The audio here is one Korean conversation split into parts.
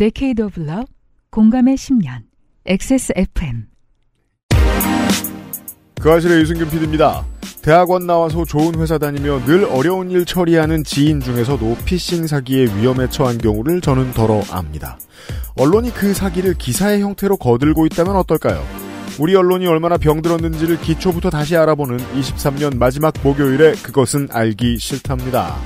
데케이드 오브 러 공감의 10년 XSFM 그 아실의 유승균 PD입니다. 대학원 나와서 좋은 회사 다니며 늘 어려운 일 처리하는 지인 중에서도 피싱 사기의 위험에 처한 경우를 저는 덜어 압니다. 언론이 그 사기를 기사의 형태로 거들고 있다면 어떨까요? 우리 언론이 얼마나 병들었는지를 기초부터 다시 알아보는 23년 마지막 목요일에 그것은 알기 싫답니다.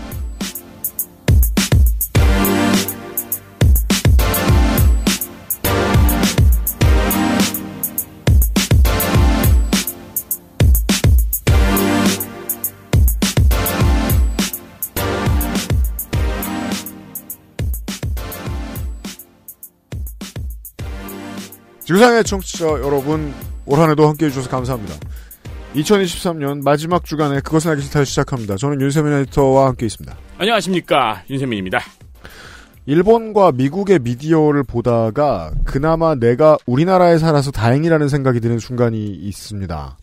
지구상의 청취자 여러분, 올 한해도 함께해 주셔서 감사합니다. 2023년 마지막 주간에 그것을 알기 싫다를 시작합니다. 저는 윤세민 에디터와 함께 있습니다. 안녕하십니까. 윤세민입니다. 일본과 미국의 미디어를 보다가 그나마 내가 우리나라에 살아서 다행이라는 생각이 드는 순간이 있습니다.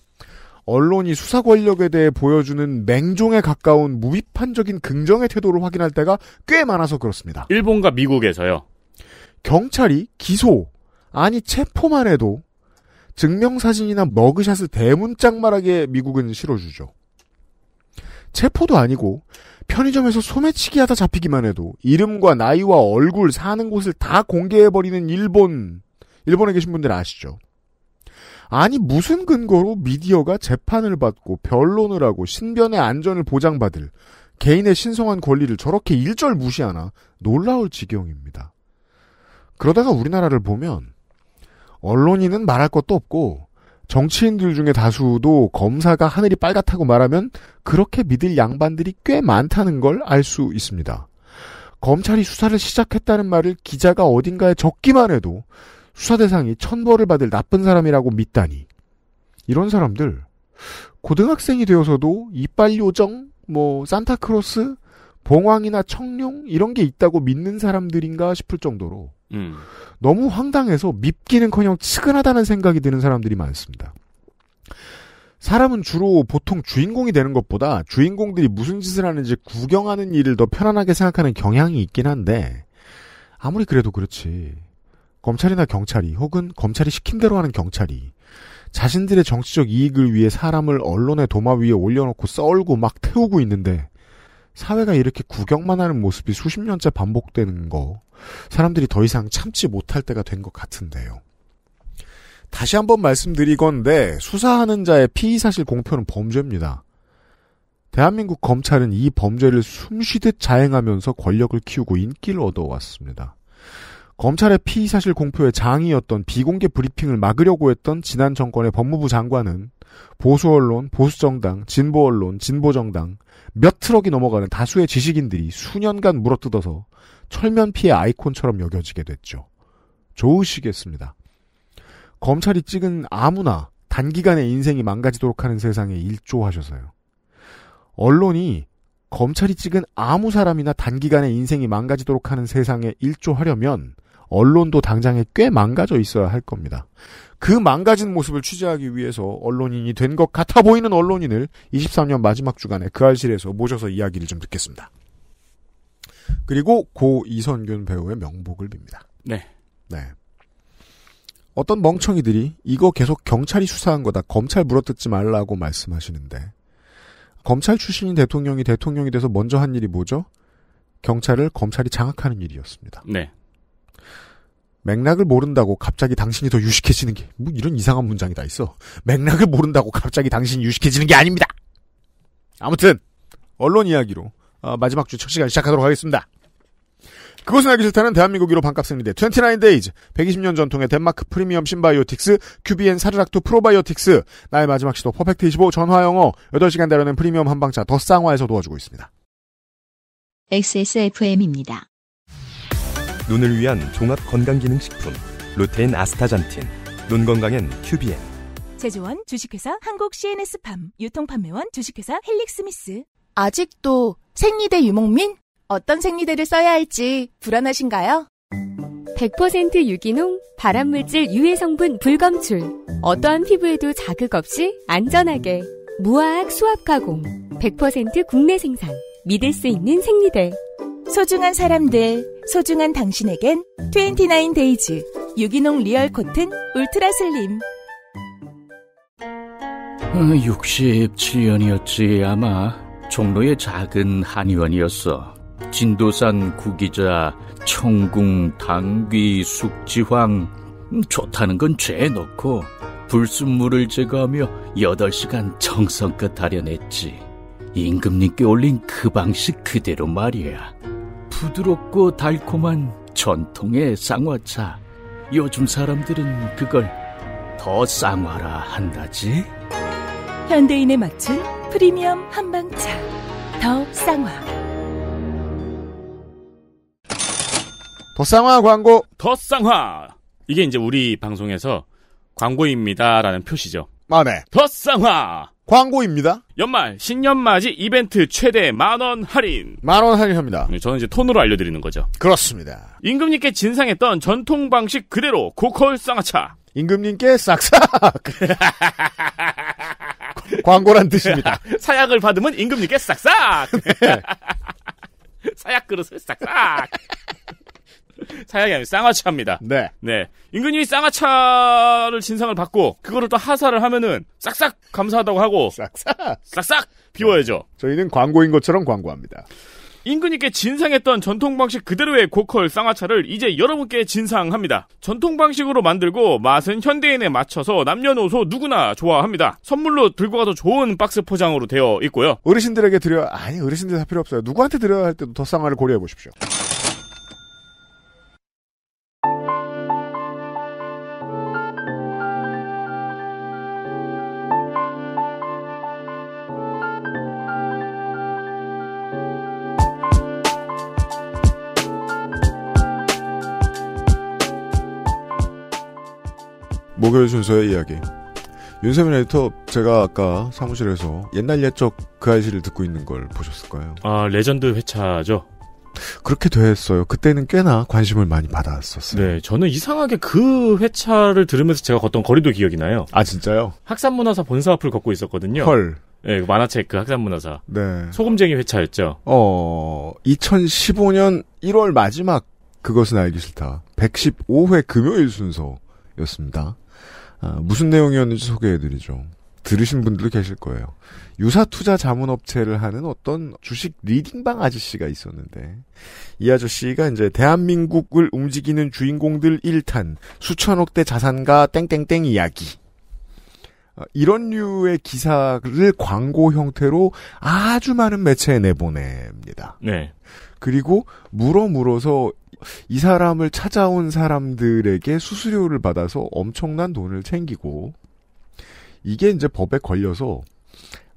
언론이 수사 권력에 대해 보여주는 맹종에 가까운 무비판적인 긍정의 태도를 확인할 때가 꽤 많아서 그렇습니다. 일본과 미국에서요. 경찰이 기소, 아니 체포만 해도 증명사진이나 머그샷을 대문짝말하게 미국은 실어주죠. 체포도 아니고 편의점에서 소매치기 하다 잡히기만 해도 이름과 나이와 얼굴 사는 곳을 다 공개해버리는 일본 일본에 계신 분들 아시죠? 아니 무슨 근거로 미디어가 재판을 받고 변론을 하고 신변의 안전을 보장받을 개인의 신성한 권리를 저렇게 일절 무시하나 놀라울 지경입니다. 그러다가 우리나라를 보면 언론인은 말할 것도 없고 정치인들 중에 다수도 검사가 하늘이 빨갛다고 말하면 그렇게 믿을 양반들이 꽤 많다는 걸 알 수 있습니다. 검찰이 수사를 시작했다는 말을 기자가 어딘가에 적기만 해도 수사 대상이 천벌을 받을 나쁜 사람이라고 믿다니. 이런 사람들, 고등학생이 되어서도 이빨요정, 뭐, 산타크로스, 봉황이나 청룡, 이런 게 있다고 믿는 사람들인가 싶을 정도로 음. 너무 황당해서 밉기는커녕 측은하다는 생각이 드는 사람들이 많습니다. 사람은 주로 보통 주인공이 되는 것보다 주인공들이 무슨 짓을 하는지 구경하는 일을 더 편안하게 생각하는 경향이 있긴 한데 아무리 그래도 그렇지 검찰이나 경찰이 혹은 검찰이 시킨 대로 하는 경찰이 자신들의 정치적 이익을 위해 사람을 언론의 도마 위에 올려놓고 썰고 막 태우고 있는데 사회가 이렇게 구경만 하는 모습이 수십 년째 반복되는 거 사람들이 더 이상 참지 못할 때가 된 것 같은데요. 다시 한번 말씀드리건데 수사하는 자의 피의 사실 공표는 범죄입니다. 대한민국 검찰은 이 범죄를 숨쉬듯 자행하면서 권력을 키우고 인기를 얻어왔습니다. 검찰의 피의 사실 공표의 장이었던 비공개 브리핑을 막으려고 했던 지난 정권의 법무부 장관은 보수 언론, 보수 정당, 진보 언론, 진보 정당 몇 트럭이 넘어가는 다수의 지식인들이 수년간 물어뜯어서 철면 피해 아이콘처럼 여겨지게 됐죠. 좋으시겠습니다. 검찰이 찍은 아무나 단기간에 인생이 망가지도록 하는 세상에 일조하셔서요. 언론이 검찰이 찍은 아무 사람이나 단기간에 인생이 망가지도록 하는 세상에 일조하려면 언론도 당장에 꽤 망가져 있어야 할 겁니다. 그 망가진 모습을 취재하기 위해서 언론인이 된 것 같아 보이는 언론인을 23년 마지막 주간에 그 알실에서 모셔서 이야기를 좀 듣겠습니다. 그리고 고 이선균 배우의 명복을 빕니다. 네. 네. 어떤 멍청이들이 이거 계속 경찰이 수사한 거다. 검찰 물어뜯지 말라고 말씀하시는데 검찰 출신인 대통령이 대통령이 돼서 먼저 한 일이 뭐죠? 경찰을 검찰이 장악하는 일이었습니다. 네. 맥락을 모른다고 갑자기 당신이 더 유식해지는 게, 뭐 이런 이상한 문장이 다 있어. 맥락을 모른다고 갑자기 당신이 유식해지는 게 아닙니다! 아무튼, 언론 이야기로, 어, 마지막 주 첫 시간 시작하도록 하겠습니다. 그것은 알기 싫다는 대한민국 1로 반값 생리대 29데이즈 120년 전통의 덴마크 프리미엄 신바이오틱스 큐비엔 사르락토 프로바이오틱스 나의 마지막 시도 퍼펙트25 전화영어 8시간 다루는 프리미엄 한방차 더 쌍화에서 도와주고 있습니다. XSFM입니다. 눈을 위한 종합 건강기능식품 루테인 아스타잔틴 눈 건강엔 큐비엔 제조원 주식회사 한국 CNS팜 유통판매원 주식회사 헬릭스미스 아직도 생리대 유목민? 어떤 생리대를 써야 할지 불안하신가요? 100% 유기농, 발암물질 유해 성분 불검출. 어떠한 피부에도 자극 없이 안전하게. 무화학 수압 가공. 100% 국내 생산. 믿을 수 있는 생리대. 소중한 사람들, 소중한 당신에겐 29데이즈 유기농 리얼 코튼 울트라 슬림 67년이었지 어, 아마 종로의 작은 한의원이었어 진도산 구기자 청궁 당귀 숙지황 음, 좋다는 건 죄에 넣고 불순물을 제거하며 8시간 정성껏 다려냈지 임금님께 올린 그 방식 그대로 말이야 부드럽고 달콤한 전통의 쌍화차. 요즘 사람들은 그걸 더 쌍화라 한다지. 현대인에 맞춘 프리미엄 한방차. 더 쌍화. 더 쌍화 광고. 더 쌍화. 이게 이제 우리 방송에서 광고입니다라는 표시죠. 아, 네. 더 쌍화. 광고입니다. 연말 신년맞이 이벤트 최대 만원 할인. 만원 할인합니다. 네, 저는 이제 톤으로 알려드리는 거죠. 그렇습니다. 임금님께 진상했던 전통 방식 그대로 고컬 쌍화차. 임금님께 싹싹. 광고란 뜻입니다. 사약을 받으면 임금님께 싹싹. 사약 그릇을 싹싹. 사양이 아니고 쌍화차입니다. 네. 네. 임금님이 쌍화차를 진상을 받고 그거를 또 하사를 하면은 싹싹 감사하다고 하고 싹싹 싹싹 비워야죠. 네. 저희는 광고인 것처럼 광고합니다. 인근님께 진상했던 전통 방식 그대로의 고컬 쌍화차를 이제 여러분께 진상합니다. 전통 방식으로 만들고 맛은 현대인에 맞춰서 남녀노소 누구나 좋아합니다. 선물로 들고 가도 좋은 박스 포장으로 되어 있고요. 어르신들에게 드려 아니 어르신들 할 필요 없어요. 누구한테 드려야 할 때도 더 쌍화를 고려해 보십시오. 순서의 이야기. 윤세민 에디터 제가 아까 사무실에서 옛날 옛적 그 아이씨를 듣고 있는 걸 보셨을 거예요. 아 레전드 회차죠. 그렇게 됐어요. 그때는 꽤나 관심을 많이 받았었어요. 네, 저는 이상하게 그 회차를 들으면서 제가 걷던 거리도 기억이 나요. 아 진짜요? 학산문화사 본사 앞을 걷고 있었거든요. 헐. 네, 그 만화책 그 학산문화사. 네. 소금쟁이 회차였죠. 어, 2015년 1월 마지막 그것은 알기 싫다. 115회 금요일 순서였습니다. 아, 무슨 내용이었는지 소개해드리죠. 들으신 분들도 계실 거예요. 유사 투자 자문 업체를 하는 어떤 주식 리딩방 아저씨가 있었는데 이 아저씨가 이제 대한민국을 움직이는 주인공들 1탄 수천억대 자산가 땡땡땡 이야기 아, 이런 류의 기사를 광고 형태로 아주 많은 매체에 내보냅니다. 네. 그리고 물어 물어서 이 사람을 찾아온 사람들에게 수수료를 받아서 엄청난 돈을 챙기고 이게 이제 법에 걸려서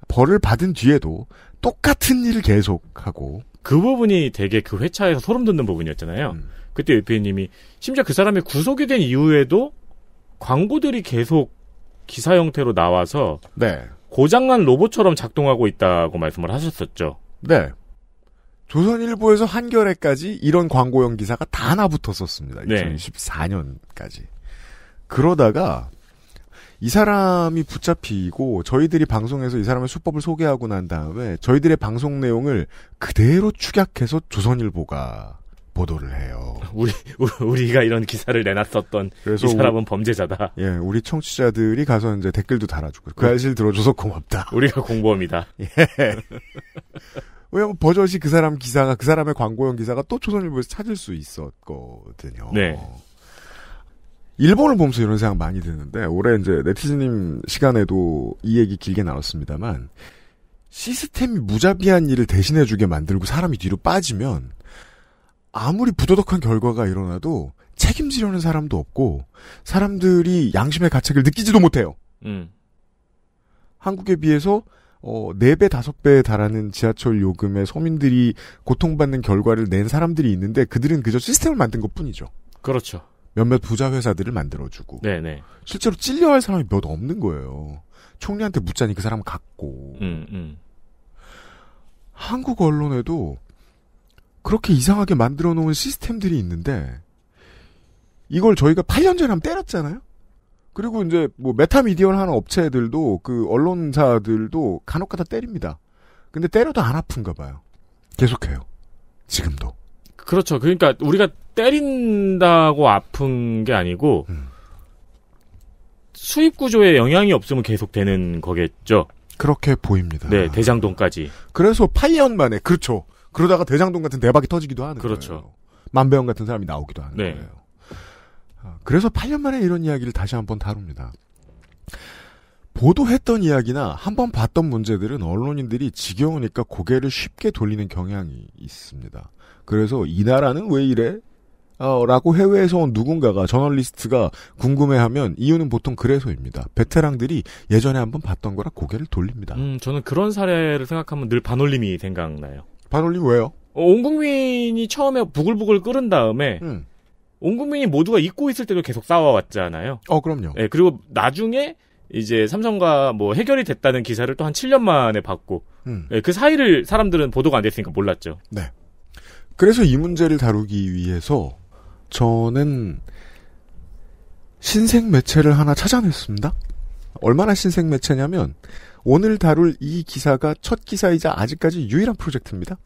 벌을 받은 뒤에도 똑같은 일을 계속하고 그 부분이 되게 그 회차에서 소름 돋는 부분이었잖아요. 음. 그때 유피님이 심지어 그 사람이 구속이 된 이후에도 광고들이 계속 기사 형태로 나와서 네. 고장난 로봇처럼 작동하고 있다고 말씀을 하셨었죠. 네. 조선일보에서 한겨레까지 이런 광고형 기사가 다하 나붙었었습니다. 네. 2014년까지. 그러다가 이 사람이 붙잡히고 저희들이 방송에서 이 사람의 수법을 소개하고 난 다음에 저희들의 방송 내용을 그대로 축약해서 조선일보가 보도를 해요. 우리 우리가 이런 기사를 내놨었던 그래서 이 사람은 범죄자다. 예, 우리 청취자들이 가서 이제 댓글도 달아주고 그 알실 들어줘서 고맙다. 우리가 공범이다. 예. 왜냐면 버젓이 그 사람 기사가 그 사람의 광고용 기사가 또 조선일보에서 찾을 수 있었거든요. 네. 일본을 보면서 이런 생각 많이 드는데 올해 이제 네티즌님 시간에도 이 얘기 길게 나눴습니다만 시스템이 무자비한 일을 대신해주게 만들고 사람이 뒤로 빠지면 아무리 부도덕한 결과가 일어나도 책임지려는 사람도 없고 사람들이 양심의 가책을 느끼지도 못해요. 음. 한국에 비해서 어, 4배, 5배에 달하는 지하철 요금에 서민들이 고통받는 결과를 낸 사람들이 있는데 그들은 그저 시스템을 만든 것 뿐이죠. 그렇죠. 몇몇 부자 회사들을 만들어주고. 네네. 네. 실제로 찔려 할 사람이 몇 없는 거예요. 총리한테 묻자니 그 사람 갔고 음, 음. 한국 언론에도 그렇게 이상하게 만들어 놓은 시스템들이 있는데 이걸 저희가 8년 전에 한번 때렸잖아요? 그리고 이제 뭐 메타미디어를 하는 업체들도 그 언론사들도 간혹가다 때립니다. 근데 때려도 안 아픈가 봐요. 계속해요. 지금도. 그렇죠. 그러니까 우리가 때린다고 아픈 게 아니고 음. 수입 구조에 영향이 없으면 계속되는 거겠죠. 그렇게 보입니다. 네, 대장동까지. 그래서 8년 만에 그렇죠. 그러다가 대장동 같은 대박이 터지기도 하는 그렇죠. 거예요. 만배영 같은 사람이 나오기도 하는 네. 거예요. 아, 그래서 8년 만에 이런 이야기를 다시 한번 다룹니다. 보도했던 이야기나 한번 봤던 문제들은 언론인들이 지겨우니까 고개를 쉽게 돌리는 경향이 있습니다. 그래서 이 나라는 왜 이래? 어, 라고 해외에서 온 누군가가 저널리스트가 궁금해하면 이유는 보통 그래서입니다. 베테랑들이 예전에 한번 봤던 거라 고개를 돌립니다. 음, 저는 그런 사례를 생각하면 늘 반올림이 생각나요. 반올림 왜요? 어, 온 국민이 처음에 부글부글 끓은 다음에 음. 온 국민이 모두가 잊고 있을 때도 계속 싸워왔잖아요. 어, 그럼요. 예, 그리고 나중에 이제 삼성과 뭐 해결이 됐다는 기사를 또 한 7년 만에 봤고 음. 예, 그 사이를 사람들은 보도가 안 됐으니까 몰랐죠. 네. 그래서 이 문제를 다루기 위해서 저는 신생 매체를 하나 찾아냈습니다. 얼마나 신생 매체냐면 오늘 다룰 이 기사가 첫 기사이자 아직까지 유일한 프로젝트입니다.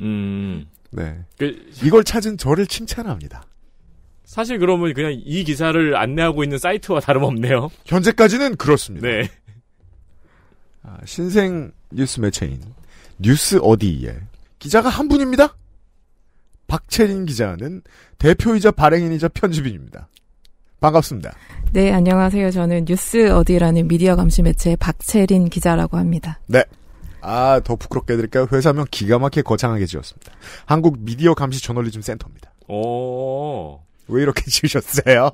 음. 네. 그... 이걸 찾은 저를 칭찬합니다. 사실 그러면 그냥 이 기사를 안내하고 있는 사이트와 다름없네요. 현재까지는 그렇습니다. 네. 아, 신생 뉴스 매체인 뉴스 어디에 기자가 한 분입니다. 박채린 기자는 대표이자 발행인이자 편집인입니다. 반갑습니다. 네, 안녕하세요. 저는 뉴스 어디라는 미디어 감시 매체의 박채린 기자라고 합니다. 네. 아, 더 부끄럽게 해드릴까요? 회사명 기가 막히게 거창하게 지었습니다. 한국 미디어 감시 저널리즘 센터입니다. 오. 왜 이렇게 지으셨어요?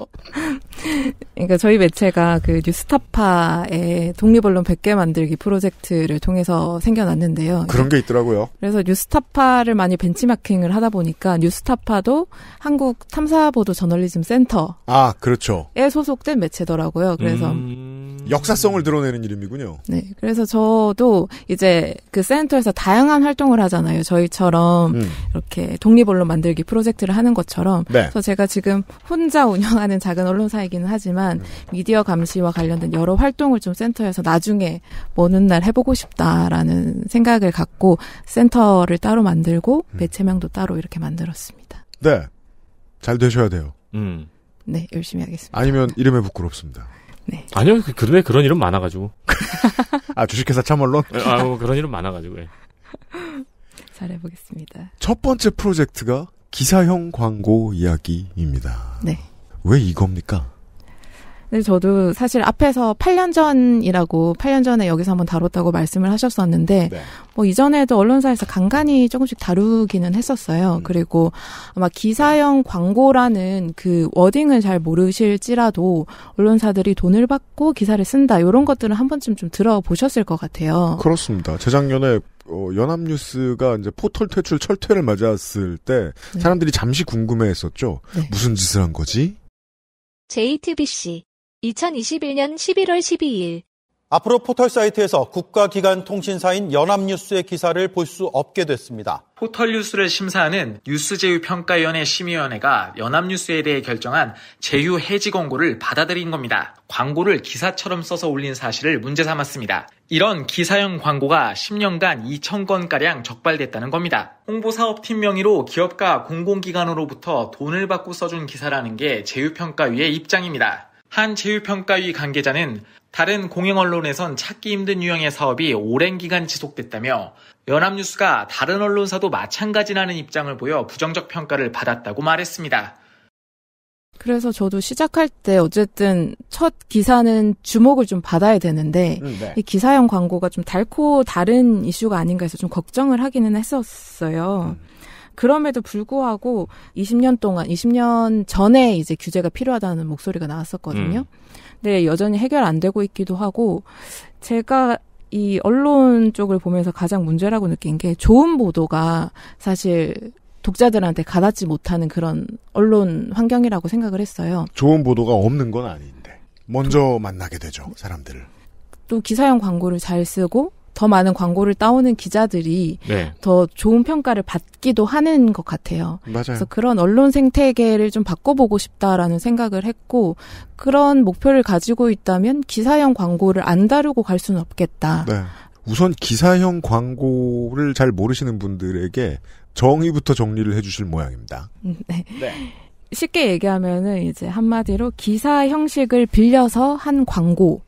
그러니까 저희 매체가 그 뉴스타파의 독립언론 100개 만들기 프로젝트를 통해서 생겨났는데요. 그런 게 있더라고요. 그래서 뉴스타파를 많이 벤치마킹을 하다 보니까 뉴스타파도 한국 탐사보도 저널리즘 센터. 아, 그렇죠. 에 소속된 매체더라고요. 그래서 음... 역사성을 드러내는 이름이군요. 네. 그래서 저도 이제 그 센터에서 다양한 활동을 하잖아요. 저희처럼 음. 이렇게 독립 언론 만들기 프로젝트를 하는 것처럼. 네. 그래서 제가 지금 혼자 운영하는 작은 언론사이기는 하지만 음. 미디어 감시와 관련된 여러 활동을 좀 센터에서 나중에 먼 훗날 해보고 싶다라는 생각을 갖고 센터를 따로 만들고 매체명도 음. 따로 이렇게 만들었습니다. 네. 잘 되셔야 돼요. 음. 네, 열심히 하겠습니다. 아니면 이름에 부끄럽습니다. 네. 아니요, 그런데 그런 이름 많아가지고. 아, 주식회사 참언론? 네, 아유, 뭐 그런 이름 많아가지고, 예. 잘해보겠습니다. 첫 번째 프로젝트가 기사형 광고 이야기입니다. 네. 왜 이겁니까? 근데 저도 사실 앞에서 8년 전이라고 8년 전에 여기서 한번 다뤘다고 말씀을 하셨었는데 네. 뭐 이전에도 언론사에서 간간히 조금씩 다루기는 했었어요. 음. 그리고 아마 기사형 광고라는 그 워딩을 잘 모르실지라도 언론사들이 돈을 받고 기사를 쓴다 이런 것들은 한 번쯤 좀 들어보셨을 것 같아요. 그렇습니다. 재작년에 어, 연합뉴스가 이제 포털 퇴출 철퇴를 맞았을 때 네. 사람들이 잠시 궁금해했었죠. 네. 무슨 짓을 한 거지? JTBC 2021년 11월 12일 앞으로 포털 사이트에서 국가기관 통신사인 연합뉴스의 기사를 볼 수 없게 됐습니다. 포털 뉴스를 심사하는 뉴스제휴평가위원회 심의위원회가 연합뉴스에 대해 결정한 제휴 해지 권고를 받아들인 겁니다. 광고를 기사처럼 써서 올린 사실을 문제 삼았습니다. 이런 기사형 광고가 10년간 2천건가량 적발됐다는 겁니다. 홍보사업팀 명의로 기업과 공공기관으로부터 돈을 받고 써준 기사라는 게 제휴평가위의 입장입니다. 한 체육평가위 관계자는 다른 공영 언론에선 찾기 힘든 유형의 사업이 오랜 기간 지속됐다며 연합뉴스가 다른 언론사도 마찬가지라는 입장을 보여 부정적 평가를 받았다고 말했습니다. 그래서 저도 시작할 때 어쨌든 첫 기사는 주목을 좀 받아야 되는데 음, 네. 이 기사형 광고가 좀 달코 다른 이슈가 아닌가 해서 좀 걱정을 하기는 했었어요. 음. 그럼에도 불구하고 20년 동안 20년 전에 이제 규제가 필요하다는 목소리가 나왔었거든요. 음. 근데 여전히 해결 안 되고 있기도 하고 제가 이 언론 쪽을 보면서 가장 문제라고 느낀 게 좋은 보도가 사실 독자들한테 가닿지 못하는 그런 언론 환경이라고 생각을 했어요. 좋은 보도가 없는 건 아닌데. 먼저 도... 만나게 되죠, 사람들을. 또 기사형 광고를 잘 쓰고 더 많은 광고를 따오는 기자들이 네. 더 좋은 평가를 받기도 하는 것 같아요. 맞아요. 그래서 그런 언론 생태계를 좀 바꿔보고 싶다라는 생각을 했고 그런 목표를 가지고 있다면 기사형 광고를 안 다루고 갈 수는 없겠다. 네. 우선 기사형 광고를 잘 모르시는 분들에게 정의부터 정리를 해주실 모양입니다. 음, 네. 네. 쉽게 얘기하면은 이제 한마디로 기사 형식을 빌려서 한 광고.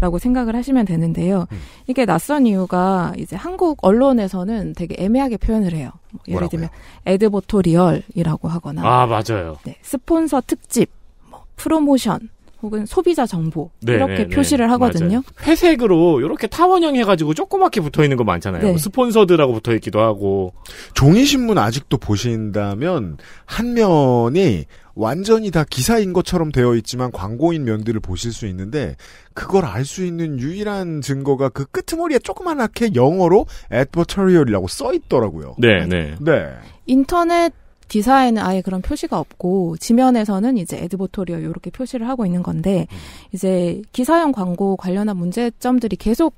라고 생각을 하시면 되는데요. 음. 이게 낯선 이유가 이제 한국 언론에서는 되게 애매하게 표현을 해요. 뭐 예를 뭐라고요? 들면 에드보토리얼이라고 하거나 아 맞아요. 네, 스폰서 특집, 뭐 프로모션 혹은 소비자 정보 네, 이렇게 네, 네. 표시를 하거든요. 맞아요. 회색으로 이렇게 타원형 해가지고 조그맣게 붙어 있는 거 많잖아요. 네. 뭐 스폰서드라고 붙어 있기도 하고 종이 신문 아직도 보신다면 한 면이 완전히 다 기사인 것처럼 되어 있지만 광고인 면들을 보실 수 있는데 그걸 알 수 있는 유일한 증거가 그 끄트머리에 조그만하게 영어로 advertorial이라고 써 있더라고요. 네, 네. 네. 인터넷 기사에는 아예 그런 표시가 없고 지면에서는 이제 에드보토리어 이렇게 표시를 하고 있는 건데 음. 이제 기사형 광고 관련한 문제점들이 계속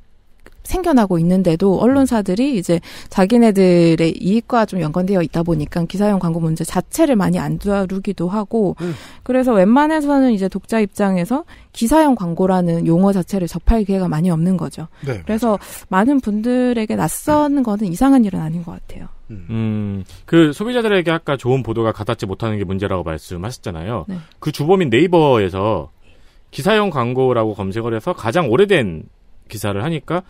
생겨나고 있는데도 언론사들이 이제 자기네들의 이익과 좀 연관되어 있다 보니까 기사용 광고 문제 자체를 많이 안 다루기도 하고 음. 그래서 웬만해서는 이제 독자 입장에서 기사용 광고라는 용어 자체를 접할 기회가 많이 없는 거죠. 네, 그래서 맞아요. 많은 분들에게 낯선 네. 거는 이상한 일은 아닌 것 같아요. 음, 그 소비자들에게 아까 좋은 보도가 가닿지 못하는 게 문제라고 말씀하셨잖아요. 네. 그 주범인 네이버에서 기사용 광고라고 검색을 해서 가장 오래된 기사를 하니까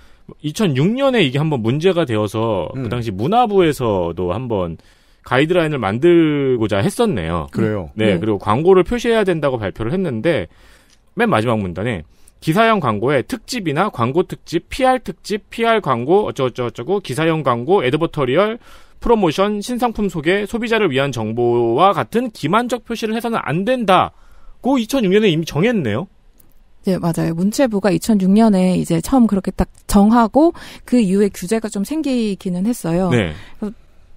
2006년에 이게 한번 문제가 되어서 음. 그 당시 문화부에서도 한번 가이드라인을 만들고자 했었네요. 그래요. 네, 네, 그리고 광고를 표시해야 된다고 발표를 했는데 맨 마지막 문단에 기사형 광고에 특집이나 광고 특집, PR 특집, PR 광고 어쩌고저쩌고 기사형 광고, 에드버터리얼 프로모션, 신상품 소개, 소비자를 위한 정보와 같은 기만적 표시를 해서는 안 된다고 2006년에 이미 정했네요. 네, 맞아요. 문체부가 2006년에 이제 처음 그렇게 딱 정하고 그 이후에 규제가 좀 생기기는 했어요. 네.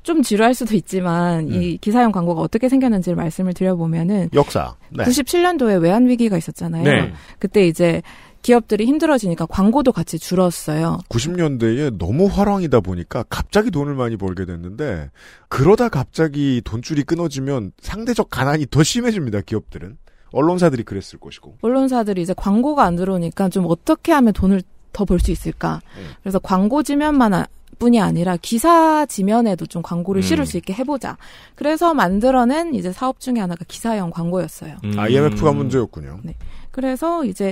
좀 지루할 수도 있지만 음. 이 기사형 광고가 어떻게 생겼는지를 말씀을 드려보면은 역사 네. 97년도에 외환 위기가 있었잖아요. 네. 그때 이제 기업들이 힘들어지니까 광고도 같이 줄었어요. 90년대에 너무 화랑이다 보니까 갑자기 돈을 많이 벌게 됐는데 그러다 갑자기 돈줄이 끊어지면 상대적 가난이 더 심해집니다. 기업들은. 언론사들이 그랬을 것이고. 언론사들이 이제 광고가 안 들어오니까 좀 어떻게 하면 돈을 더 벌 수 있을까. 음. 그래서 광고 지면만 아, 뿐이 아니라 기사 지면에도 좀 광고를 음. 실을 수 있게 해보자. 그래서 만들어낸 이제 사업 중에 하나가 기사형 광고였어요. 음. IMF가 아, 문제였군요. 네. 그래서 이제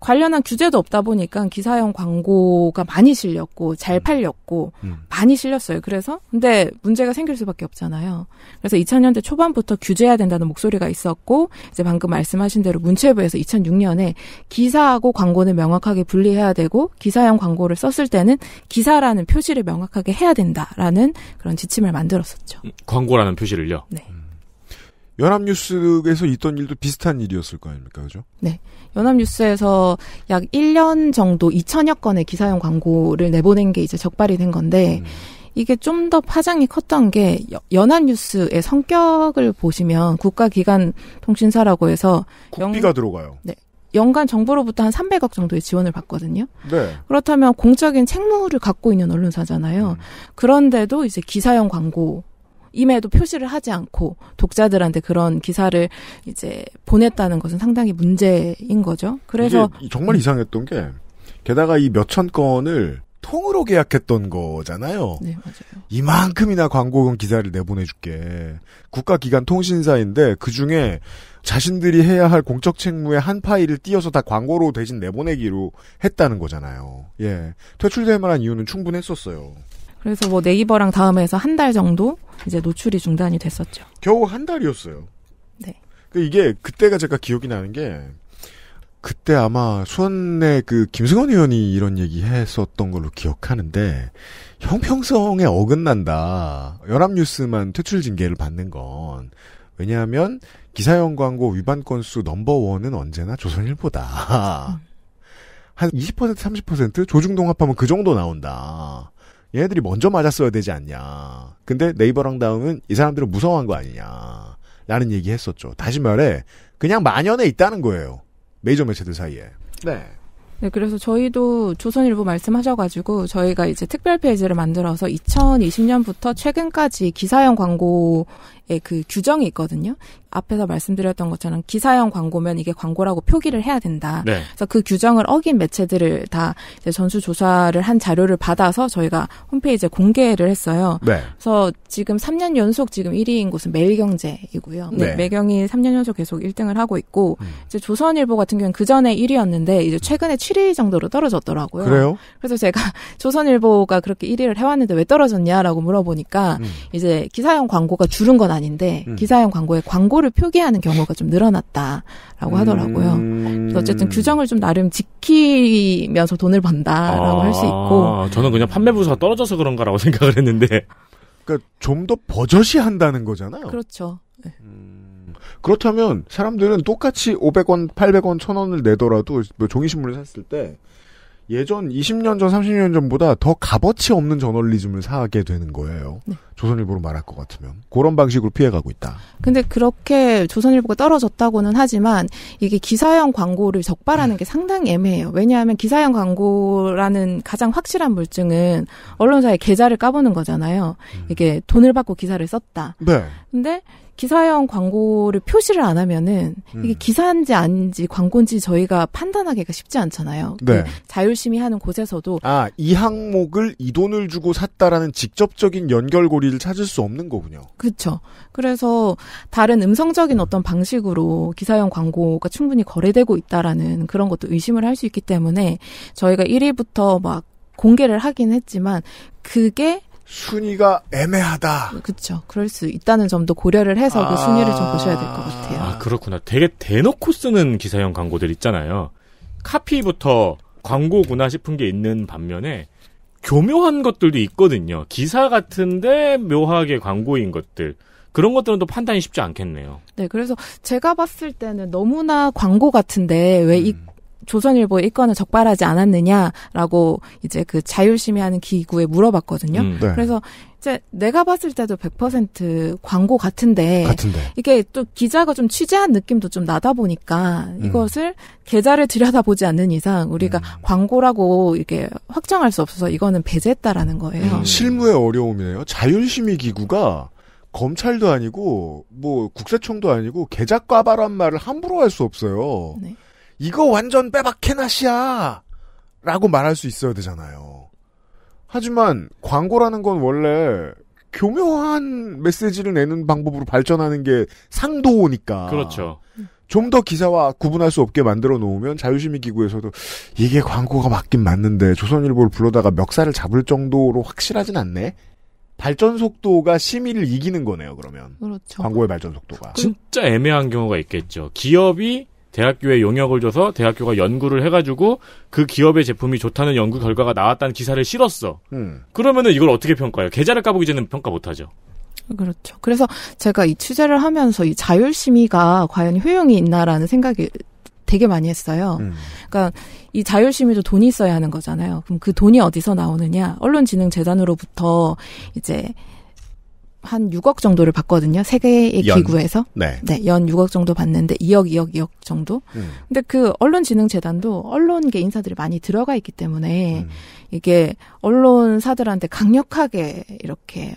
관련한 규제도 없다 보니까 기사형 광고가 많이 실렸고 잘 음. 팔렸고 음. 많이 실렸어요. 그래서 근데 문제가 생길 수밖에 없잖아요. 그래서 2000년대 초반부터 규제해야 된다는 목소리가 있었고 이제 방금 말씀하신 대로 문체부에서 2006년에 기사하고 광고는 명확하게 분리해야 되고 기사형 광고를 썼을 때는 기사라는 표시를 명확하게 해야 된다라는 그런 지침을 만들었었죠. 음, 광고라는 표시를요. 네. 음. 연합뉴스에서 있던 일도 비슷한 일이었을 거 아닙니까? 그죠? 네. 연합뉴스에서 약 1년 정도 2천여 건의 기사용 광고를 내보낸 게 이제 적발이 된 건데, 음. 이게 좀 더 파장이 컸던 게, 연합뉴스의 성격을 보시면 국가기관 통신사라고 해서. 국비가 영... 들어가요. 네. 연간 정부로부터 한 300억 정도의 지원을 받거든요. 네. 그렇다면 공적인 책무를 갖고 있는 언론사잖아요. 음. 그런데도 이제 기사형 광고 임에도 표시를 하지 않고 독자들한테 그런 기사를 이제 보냈다는 것은 상당히 문제인 거죠. 그래서 정말 음. 이상했던 게 게다가 이 몇 천 건을 통으로 계약했던 거잖아요. 네, 맞아요. 이만큼이나 광고용 기사를 내보내줄게. 국가기관 통신사인데 그 중에 자신들이 해야 할 공적 책무의 한 파일을 띄어서 다 광고로 대신 내보내기로 했다는 거잖아요. 예. 퇴출될 만한 이유는 충분했었어요. 그래서 뭐 네이버랑 다음에 서한 달 정도 이제 노출이 중단이 됐었죠. 겨우 한 달이었어요. 네. 그 이게 그때가 제가 기억이 나는 게 그때 아마 수원의 그 김승원 의원이 이런 얘기 했었던 걸로 기억하는데 형평성에 어긋난다. 연합뉴스만 퇴출 징계를 받는 건 왜냐하면 기사형 광고 위반 건수 넘버원은 언제나 조선일보다. 음. 한20% 30% 조중동 합하면 그 정도 나온다. 얘네들이 먼저 맞았어야 되지 않냐. 근데 네이버랑 다음은 이 사람들은 무서워한 거 아니냐. 라는 얘기 했었죠. 다시 말해, 그냥 만연해 있다는 거예요. 메이저 매체들 사이에. 네. 네, 그래서 저희도 조선일보 말씀하셔가지고 저희가 이제 특별 페이지를 만들어서 2020년부터 최근까지 기사형 광고 예, 그 규정이 있거든요. 앞에서 말씀드렸던 것처럼 기사형 광고면 이게 광고라고 표기를 해야 된다. 네. 그래서 그 규정을 어긴 매체들을 다 전수 조사를 한 자료를 받아서 저희가 홈페이지에 공개를 했어요. 네. 그래서 지금 3년 연속 지금 1위인 곳은 매일경제이고요. 네. 네 매경이 3년 연속 계속 1등을 하고 있고 음. 이제 조선일보 같은 경우는 그 전에 1위였는데 이제 최근에 7위 정도로 떨어졌더라고요. 그래요? 그래서 제가 조선일보가 그렇게 1위를 해왔는데 왜 떨어졌냐라고 물어보니까 음. 이제 기사형 광고가 줄은 건아니 아닌데 음. 기사형 광고에 광고를 표기하는 경우가 좀 늘어났다라고 하더라고요. 음. 어쨌든 규정을 좀 나름 지키면서 돈을 번다라고 아, 할수 있고. 저는 그냥 판매 부서가 떨어져서 그런가라고 생각을 했는데. 그러니까 좀 더 버젓이 한다는 거잖아요. 그렇죠. 네. 음. 그렇다면 사람들은 똑같이 500원, 800원, 1000원을 내더라도 뭐 종이신문을 샀을 때 예전 20년 전, 30년 전보다 더 값어치 없는 저널리즘을 사게 되는 거예요. 네. 조선일보로 말할 것 같으면 그런 방식으로 피해가고 있다. 근데 그렇게 조선일보가 떨어졌다고는 하지만 이게 기사형 광고를 적발하는 게 상당히 애매해요. 왜냐하면 기사형 광고라는 가장 확실한 물증은 언론사의 계좌를 까보는 거잖아요. 음. 이게 돈을 받고 기사를 썼다. 네. 근데 기사형 광고를 표시를 안 하면은 이게 음. 기사인지 아닌지 광고인지 저희가 판단하기가 쉽지 않잖아요. 그 네. 그 자율심의하는 곳에서도 아이 항목을 이 돈을 주고 샀다라는 직접적인 연결고리 길을 찾을 수 없는 거군요. 그렇죠. 그래서 다른 음성적인 음. 어떤 방식으로 기사형 광고가 충분히 거래되고 있다라는 그런 것도 의심을 할 수 있기 때문에 저희가 1위부터 막 공개를 하긴 했지만 그게 순위가 애매하다. 그렇죠. 그럴 수 있다는 점도 고려를 해서 그 아... 그 순위를 좀 보셔야 될 것 같아요. 아, 그렇구나. 되게 대놓고 쓰는 기사형 광고들 있잖아요. 카피부터 광고구나 싶은 게 있는 반면에 교묘한 것들도 있거든요. 기사 같은데 묘하게 광고인 것들. 그런 것들은 또 판단이 쉽지 않겠네요. 네, 그래서 제가 봤을 때는 너무나 광고 같은데 왜이 음. 조선일보의 이건을 적발하지 않았느냐라고 이제 그 자율심의하는 기구에 물어봤거든요. 음, 네. 그래서 이제 내가 봤을 때도 100% 광고 같은데, 같은데, 이게 또 기자가 좀 취재한 느낌도 좀 나다 보니까 음. 이것을 계좌를 들여다보지 않는 이상 우리가 음. 광고라고 이게 확정할 수 없어서 이거는 배제했다라는 거예요. 음. 실무의 어려움이에요 자율심의 기구가 검찰도 아니고 뭐 국세청도 아니고 계좌과바란 말을 함부로 할 수 없어요. 네. 이거 완전 빼박해나시야 라고 말할 수 있어야 되잖아요. 하지만 광고라는 건 원래 교묘한 메시지를 내는 방법으로 발전하는 게 상도니까. 그렇죠. 좀 더 기사와 구분할 수 없게 만들어 놓으면 자유심의 기구에서도 이게 광고가 맞긴 맞는데 조선일보를 불러다가 멱살을 잡을 정도로 확실하진 않네. 발전 속도가 심의를 이기는 거네요, 그러면. 그렇죠. 광고의 발전 속도가. 진짜 애매한 경우가 있겠죠. 기업이 대학교에 용역을 줘서 대학교가 연구를 해가지고 그 기업의 제품이 좋다는 연구 결과가 나왔다는 기사를 실었어. 음. 그러면은 이걸 어떻게 평가해요? 계좌를 까보기 전에는 평가 못하죠. 그렇죠. 그래서 제가 이 취재를 하면서 이 자율심의가 과연 효용이 있나라는 생각이 되게 많이 했어요. 음. 그러니까 이 자율심의도 돈이 있어야 하는 거잖아요. 그럼 그 돈이 어디서 나오느냐? 언론진흥재단으로부터 이제 한 6억 정도를 받거든요. 세 개의 연. 기구에서. 네. 네. 연 6억 정도 받는데 2억, 2억, 2억 정도. 음. 근데 그 언론진흥재단도 언론계 인사들이 많이 들어가 있기 때문에 음. 이게 언론사들한테 강력하게 이렇게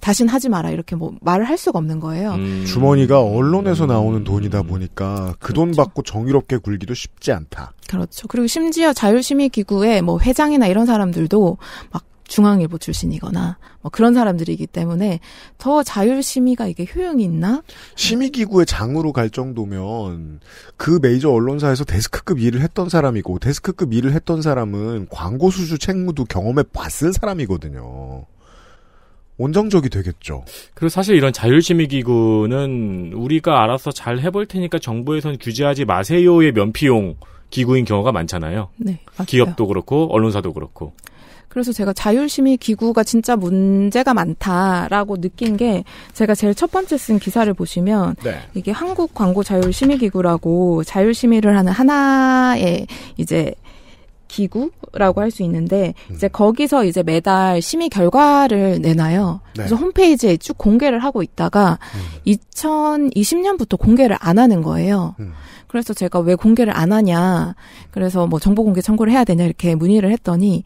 다신 하지 마라 이렇게 뭐 말을 할 수가 없는 거예요. 음. 주머니가 언론에서 나오는 돈이다 보니까 그돈 그렇죠. 받고 정의롭게 굴기도 쉽지 않다. 그렇죠. 그리고 심지어 자율심의기구의 뭐 회장이나 이런 사람들도 막 중앙일보 출신이거나 뭐 그런 사람들이기 때문에 더 자율심의가 이게 효용이 있나? 심의기구의 장으로 갈 정도면 그 메이저 언론사에서 데스크급 일을 했던 사람이고 데스크급 일을 했던 사람은 광고 수주 책무도 경험해 봤을 사람이거든요. 원정적이 되겠죠. 그리고 사실 이런 자율심의기구는 우리가 알아서 잘 해볼 테니까 정부에선 규제하지 마세요의 면피용 기구인 경우가 많잖아요. 네, 기업도 그렇고 언론사도 그렇고. 그래서 제가 자율심의 기구가 진짜 문제가 많다라고 느낀 게 제가 제일 첫 번째 쓴 기사를 보시면 네. 이게 한국 광고 자율심의 기구라고 자율심의를 하는 하나의 이제 기구라고 할 수 있는데 음. 이제 거기서 이제 매달 심의 결과를 내놔요. 네. 그래서 홈페이지에 쭉 공개를 하고 있다가 음. 2020년부터 공개를 안 하는 거예요. 음. 그래서 제가 왜 공개를 안 하냐, 그래서 뭐 정보 공개 청구를 해야 되냐 이렇게 문의를 했더니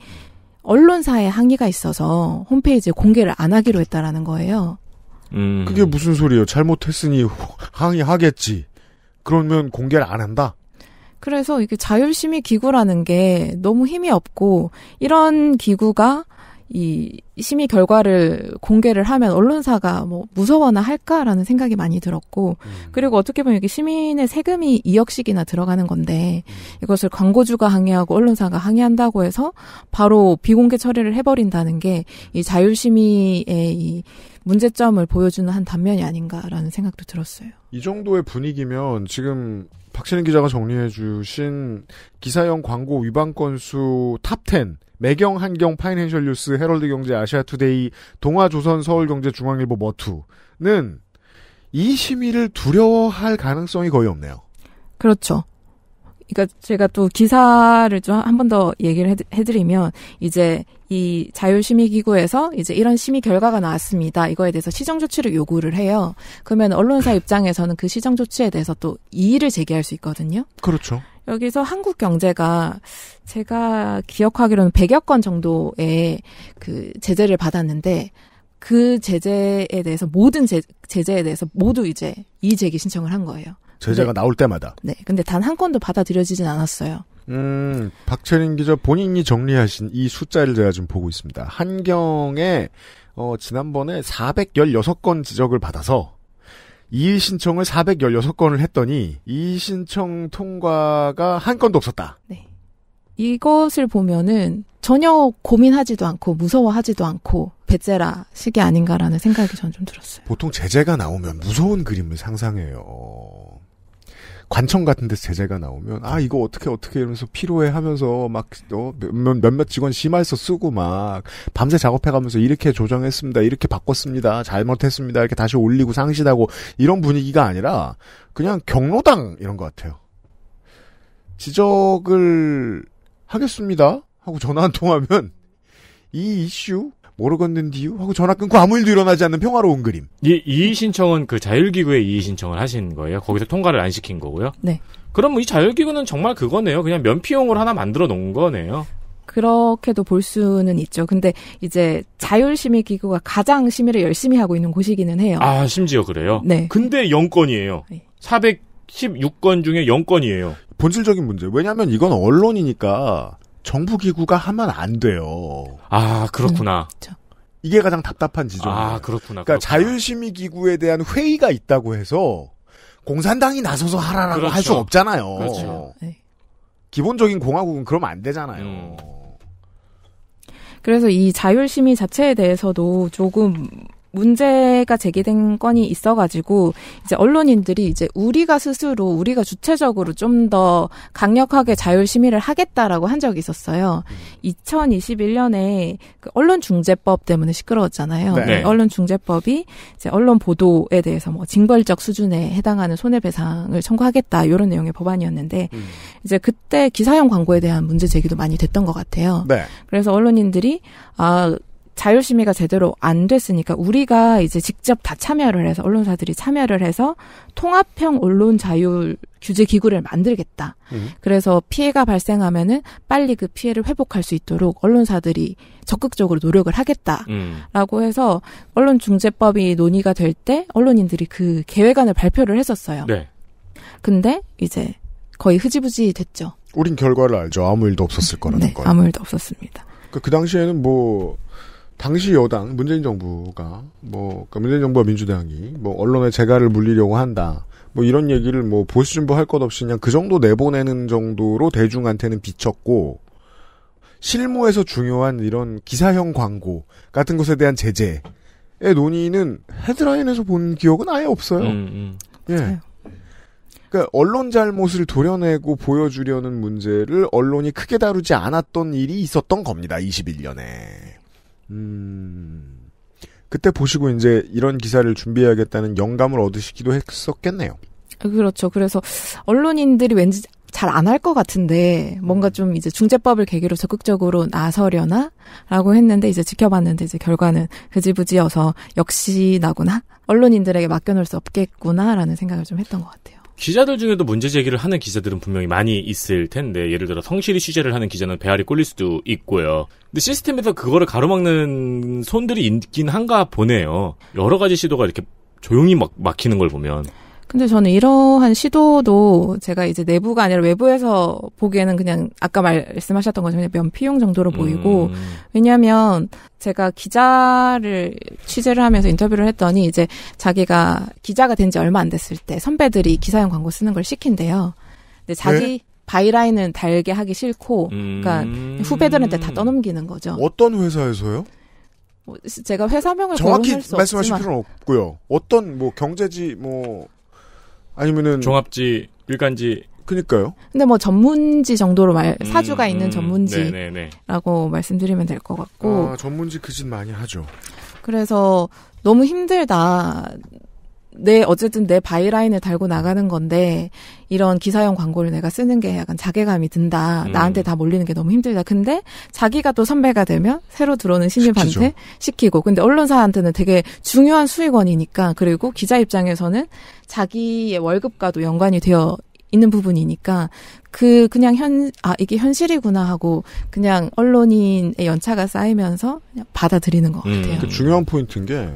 언론사에 항의가 있어서 홈페이지에 공개를 안 하기로 했다라는 거예요. 음. 그게 무슨 소리예요? 잘못했으니 항의하겠지. 그러면 공개를 안 한다? 그래서 이게 자율심의 기구라는 게 너무 힘이 없고 이런 기구가 이 심의 결과를 공개를 하면 언론사가 뭐 무서워나 할까라는 생각이 많이 들었고 음. 그리고 어떻게 보면 이게 시민의 세금이 2억씩이나 들어가는 건데 음. 이것을 광고주가 항의하고 언론사가 항의한다고 해서 바로 비공개 처리를 해버린다는 게 이 자율심의의 이 문제점을 보여주는 한 단면이 아닌가라는 생각도 들었어요. 이 정도의 분위기면 지금 박신혜 기자가 정리해 주신 기사형 광고 위반 건수 탑10 매경, 한경, 파이낸셜 뉴스, 헤럴드 경제, 아시아투데이, 동아조선, 서울경제, 중앙일보, 머투는 이 심의를 두려워할 가능성이 거의 없네요. 그렇죠. 그러니까 제가 또 기사를 좀 한 번 더 얘기를 해드리면 이제 이 자율심의기구에서 이제 이런 심의 결과가 나왔습니다. 이거에 대해서 시정조치를 요구를 해요. 그러면 언론사 입장에서는 그 시정조치에 대해서 또 이의를 제기할 수 있거든요. 그렇죠. 여기서 한국 경제가 제가 기억하기로는 100여 건 정도의 그 제재를 받았는데 그 제재에 대해서 모든 제, 제재에 대해서 모두 이제 이제기 신청을 한 거예요. 제재가 근데, 나올 때마다. 네. 근데 단 한 건도 받아들여지진 않았어요. 음, 박채린 기자 본인이 정리하신 이 숫자를 제가 지금 보고 있습니다. 한경에 어, 지난번에 416건 지적을 받아서 이의 신청을 416건을 했더니 이의 신청 통과가 한 건도 없었다. 네. 이것을 보면은 전혀 고민하지도 않고 무서워하지도 않고 베제라식이 아닌가라는 생각이 전 좀 들었어요. 보통 제재가 나오면 무서운 그림을 상상해요. 관청 같은 데서 제재가 나오면 아 이거 어떻게 어떻게 이러면서 피로해 하면서 막 어, 몇몇, 몇 직원 심할서 쓰고 막 밤새 작업해가면서 이렇게 조정했습니다 이렇게 바꿨습니다 잘못했습니다 이렇게 다시 올리고 상실하고 이런 분위기가 아니라 그냥 경로당 이런 것 같아요 지적을 하겠습니다 하고 전화 한 통하면 이 이슈 모르겠는디요? 하고 전화 끊고 아무 일도 일어나지 않는 평화로운 그림. 이, 이의 신청은 그 자율기구에 이의 신청을 하신 거예요? 거기서 통과를 안 시킨 거고요? 네. 그럼 이 자율기구는 정말 그거네요. 그냥 면피용을 하나 만들어 놓은 거네요. 그렇게도 볼 수는 있죠. 근데 이제 자율심의 기구가 가장 심의를 열심히 하고 있는 곳이기는 해요. 아, 심지어 그래요? 네. 근데 영건이에요. 416건 중에 영건이에요 본질적인 문제. 왜냐하면 이건 언론이니까 정부 기구가 하면 안 돼요. 아 그렇구나. 음, 이게 가장 답답한 지점. 아 그렇구나. 그러니까 그렇구나. 자율심의 기구에 대한 회의가 있다고 해서 공산당이 나서서 하라라고 그렇죠. 할수 없잖아요. 그렇죠. 네. 기본적인 공화국은 그러면 안 되잖아요. 음. 그래서 이 자율심의 자체에 대해서도 조금 문제가 제기된 건이 있어가지고 이제 언론인들이 이제 우리가 스스로 우리가 주체적으로 좀 더 강력하게 자율 심의를 하겠다라고 한 적이 있었어요. 2021년에 음. 그 언론중재법 때문에 시끄러웠잖아요. 네. 네, 네. 언론중재법이 이제 언론 보도에 대해서 뭐 징벌적 수준에 해당하는 손해배상을 청구하겠다 이런 내용의 법안이었는데 음. 이제 그때 기사형 광고에 대한 문제 제기도 많이 됐던 것 같아요. 네. 그래서 언론인들이 아 자율심의가 제대로 안 됐으니까 우리가 이제 직접 다 참여를 해서 언론사들이 참여를 해서 통합형 언론 자율 규제 기구를 만들겠다. 음. 그래서 피해가 발생하면은 빨리 그 피해를 회복할 수 있도록 언론사들이 적극적으로 노력을 하겠다라고 음. 해서 언론중재법이 논의가 될 때 언론인들이 그 계획안을 발표를 했었어요. 네. 근데 이제 거의 흐지부지 됐죠. 우린 결과를 알죠. 아무 일도 없었을 거라는 네, 거예요. 아무 일도 없었습니다. 그, 그 당시에는 뭐 당시 여당 문재인 정부가 뭐 그러니까 문재인 정부와 민주당이 뭐 언론의 재갈을 물리려고 한다. 뭐 이런 얘기를 뭐 보수 진보 할 것 없이 그냥 그 정도 내보내는 정도로 대중한테는 비쳤고 실무에서 중요한 이런 기사형 광고 같은 것에 대한 제재의 논의는 헤드라인에서 본 기억은 아예 없어요. 음, 음. 예. 그러니까 언론 잘못을 도려내고 보여주려는 문제를 언론이 크게 다루지 않았던 일이 있었던 겁니다. 21년에. 음. 그때 보시고 이제 이런 기사를 준비해야겠다는 영감을 얻으시기도 했었겠네요. 그렇죠. 그래서 언론인들이 왠지 잘 안 할 것 같은데 뭔가 음. 좀 이제 중재법을 계기로 적극적으로 나서려나라고 했는데 이제 지켜봤는데 이제 결과는 흐지부지여서 역시 나구나 언론인들에게 맡겨놓을 수 없겠구나라는 생각을 좀 했던 것 같아요. 기자들 중에도 문제 제기를 하는 기자들은 분명히 많이 있을 텐데 예를 들어 성실히 취재를 하는 기자는 배알이 꼴릴 수도 있고요. 근데 시스템에서 그거를 가로막는 손들이 있긴 한가 보네요. 여러 가지 시도가 이렇게 조용히 막 막히는 걸 보면 근데 저는 이러한 시도도 제가 이제 내부가 아니라 외부에서 보기에는 그냥 아까 말씀하셨던 것처럼 면피용 정도로 보이고 음. 왜냐하면 제가 기자를 취재를 하면서 인터뷰를 했더니 이제 자기가 기자가 된 지 얼마 안 됐을 때 선배들이 기사용 광고 쓰는 걸 시킨대요. 근데 자기 네? 바이라인은 달게 하기 싫고, 그러니까 음. 후배들한테 다 떠넘기는 거죠. 어떤 회사에서요? 뭐 제가 회사명을 정확히 말씀하실 없지만. 필요는 없고요. 어떤 뭐 경제지 뭐 아니면은 종합지, 일간지. 그니까요. 근데 뭐 전문지 정도로 말 음, 사주가 있는 음. 전문지라고 네네네. 네, 네. 말씀드리면 될 것 같고. 아, 전문지 그 짓 많이 하죠. 그래서 너무 힘들다. 내 어쨌든 내 바이라인을 달고 나가는 건데 이런 기사형 광고를 내가 쓰는 게 약간 자괴감이 든다. 음. 나한테 다 몰리는 게 너무 힘들다. 근데 자기가 또 선배가 되면 새로 들어오는 신입한테 시키죠. 시키고 근데 언론사한테는 되게 중요한 수익원이니까 그리고 기자 입장에서는 자기의 월급과도 연관이 되어 있는 부분이니까 그 그냥 현 아 이게 현실이구나 하고 그냥 언론인의 연차가 쌓이면서 받아들이는 것 음. 같아요. 그 중요한 포인트인 게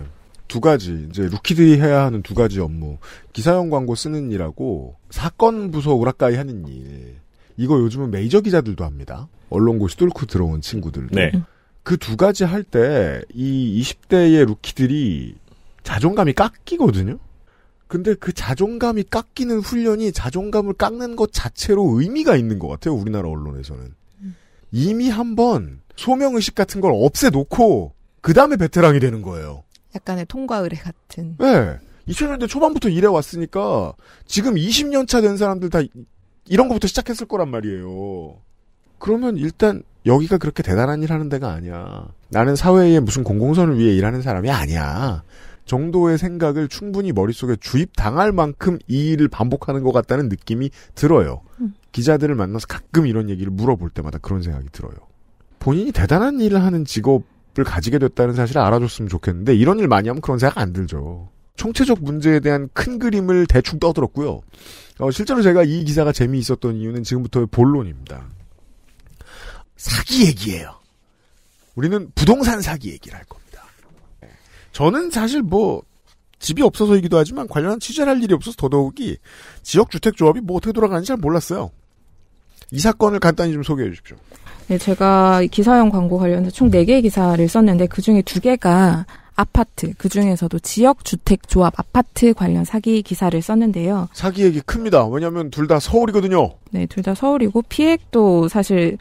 두 가지 이제 루키들이 해야 하는 두 가지 업무 기사용 광고 쓰는 일하고 사건 부서 오락가이 하는 일 이거 요즘은 메이저 기자들도 합니다 언론고시 뚫고 들어온 친구들 네. 그두 가지 할 때 이 20대의 루키들이 자존감이 깎이거든요 근데 그 자존감이 깎이는 훈련이 자존감을 깎는 것 자체로 의미가 있는 것 같아요 우리나라 언론에서는 이미 한 번 소명의식 같은 걸 없애놓고 그 다음에 베테랑이 되는 거예요 약간의 통과 의례 같은. 네. 예. 2000년대 초반부터 일해왔으니까 지금 20년 차 된 사람들 다 이런 것부터 시작했을 거란 말이에요. 그러면 일단 여기가 그렇게 대단한 일 하는 데가 아니야. 나는 사회에 무슨 공공선을 위해 일하는 사람이 아니야. 정도의 생각을 충분히 머릿속에 주입당할 만큼 이 일을 반복하는 것 같다는 느낌이 들어요. 음. 기자들을 만나서 가끔 이런 얘기를 물어볼 때마다 그런 생각이 들어요. 본인이 대단한 일을 하는 직업 을 가지게 됐다는 사실을 알아줬으면 좋겠는데 이런 일 많이 하면 그런 생각 안 들죠. 총체적 문제에 대한 큰 그림을 대충 떠들었고요. 어, 실제로 제가 이 기사가 재미있었던 이유는 지금부터의 본론입니다. 사기 얘기예요. 우리는 부동산 사기 얘기를 할 겁니다. 저는 사실 뭐 집이 없어서이기도 하지만 관련한 취재를 할 일이 없어서 더더욱이 지역 주택 조합이 뭐 어떻게 돌아가는지 잘 몰랐어요. 이 사건을 간단히 좀 소개해 주십시오. 네, 제가 기사형 광고 관련해서 총 네 개의 기사를 썼는데 그중에 두개가 아파트, 그 중에서도 지역주택조합 아파트 관련 사기 기사를 썼는데요. 사기 얘기 큽니다. 왜냐면 하 둘다 서울이거든요. 네, 둘 다 서울이고, 피해액도 사실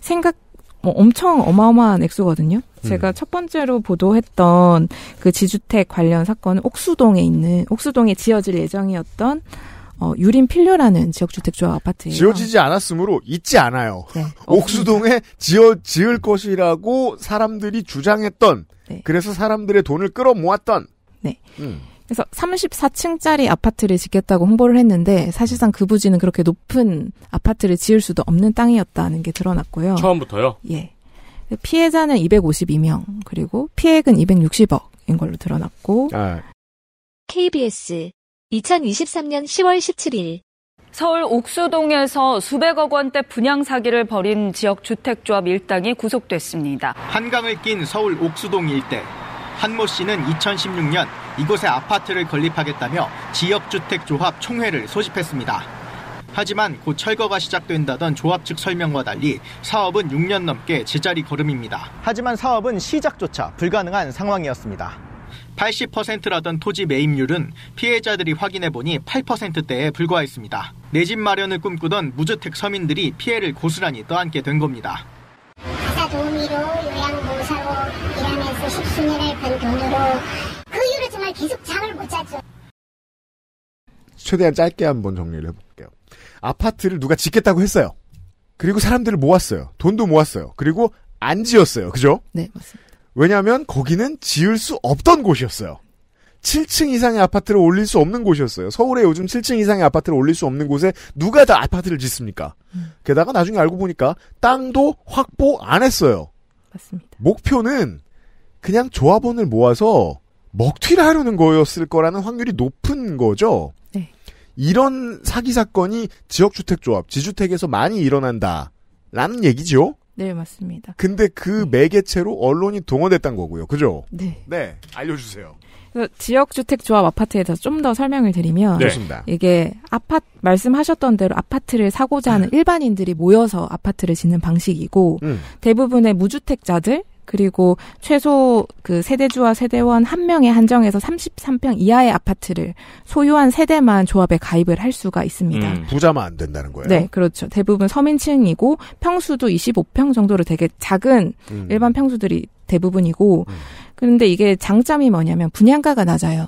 생각, 뭐 엄청 어마어마한 액수거든요. 음. 제가 첫 번째로 보도했던 그 지주택 관련 사건은 옥수동에 있는, 옥수동에 지어질 예정이었던 어, 유림 필려라는 지역주택조합 아파트예요. 지어지지 않았으므로 있지 않아요. 네, 옥수동에 지어 지을 것이라고 사람들이 주장했던 네. 그래서 사람들의 돈을 끌어모았던 네. 음. 그래서 34층짜리 아파트를 짓겠다고 홍보를 했는데 사실상 그 부지는 그렇게 높은 아파트를 지을 수도 없는 땅이었다는 게 드러났고요. 처음부터요? 예. 피해자는 252명, 그리고 피해액은 260억인 걸로 드러났고. 아. KBS 2023년 10월 17일 서울 옥수동에서 수백억 원대 분양 사기를 벌인 지역 주택조합 일당이 구속됐습니다. 한강을 낀 서울 옥수동 일대. 한모 씨는 2016년 이곳에 아파트를 건립하겠다며 지역주택조합 총회를 소집했습니다. 하지만 곧 철거가 시작된다던 조합 측 설명과 달리 사업은 6년 넘게 제자리 걸음입니다. 하지만 사업은 시작조차 불가능한 상황이었습니다. 80%라던 토지 매입률은 피해자들이 확인해보니 8%대에 불과했습니다. 내 집 마련을 꿈꾸던 무주택 서민들이 피해를 고스란히 떠안게 된 겁니다. 가사 도우미로 요양보사로 일하면서 십수년을 번 돈으로 그 이후로 정말 계속 잠을 못 잤죠. 최대한 짧게 한번 정리를 해볼게요. 아파트를 누가 짓겠다고 했어요. 그리고 사람들을 모았어요. 돈도 모았어요. 그리고 안 지었어요. 그죠? 네, 맞습니다. 왜냐하면 거기는 지을 수 없던 곳이었어요. 7층 이상의 아파트를 올릴 수 없는 곳이었어요. 서울에 요즘 7층 이상의 아파트를 올릴 수 없는 곳에 누가 다 아파트를 짓습니까? 음. 게다가 나중에 알고 보니까 땅도 확보 안 했어요. 맞습니다. 목표는 그냥 조합원을 모아서 먹튀를 하려는 거였을 거라는 확률이 높은 거죠. 네. 이런 사기 사건이 지역주택조합, 지주택에서 많이 일어난다라는 얘기죠. 네, 맞습니다. 근데 그 네. 매개체로 언론이 동원됐다는 거고요. 그죠? 네. 네, 알려주세요. 지역주택조합 아파트에 서좀 더 설명을 드리면 네. 이게 아파트 말씀하셨던 대로 아파트를 사고자 하는 음. 일반인들이 모여서 아파트를 짓는 방식이고 음. 대부분의 무주택자들 그리고 최소 그 세대주와 세대원 한 명에 한정해서 33평 이하의 아파트를 소유한 세대만 조합에 가입을 할 수가 있습니다. 음, 부자만 안 된다는 거예요. 네, 그렇죠. 대부분 서민층이고 평수도 25평 정도로 되게 작은 음. 일반 평수들이 대부분이고 음. 그런데 이게 장점이 뭐냐면 분양가가 낮아요.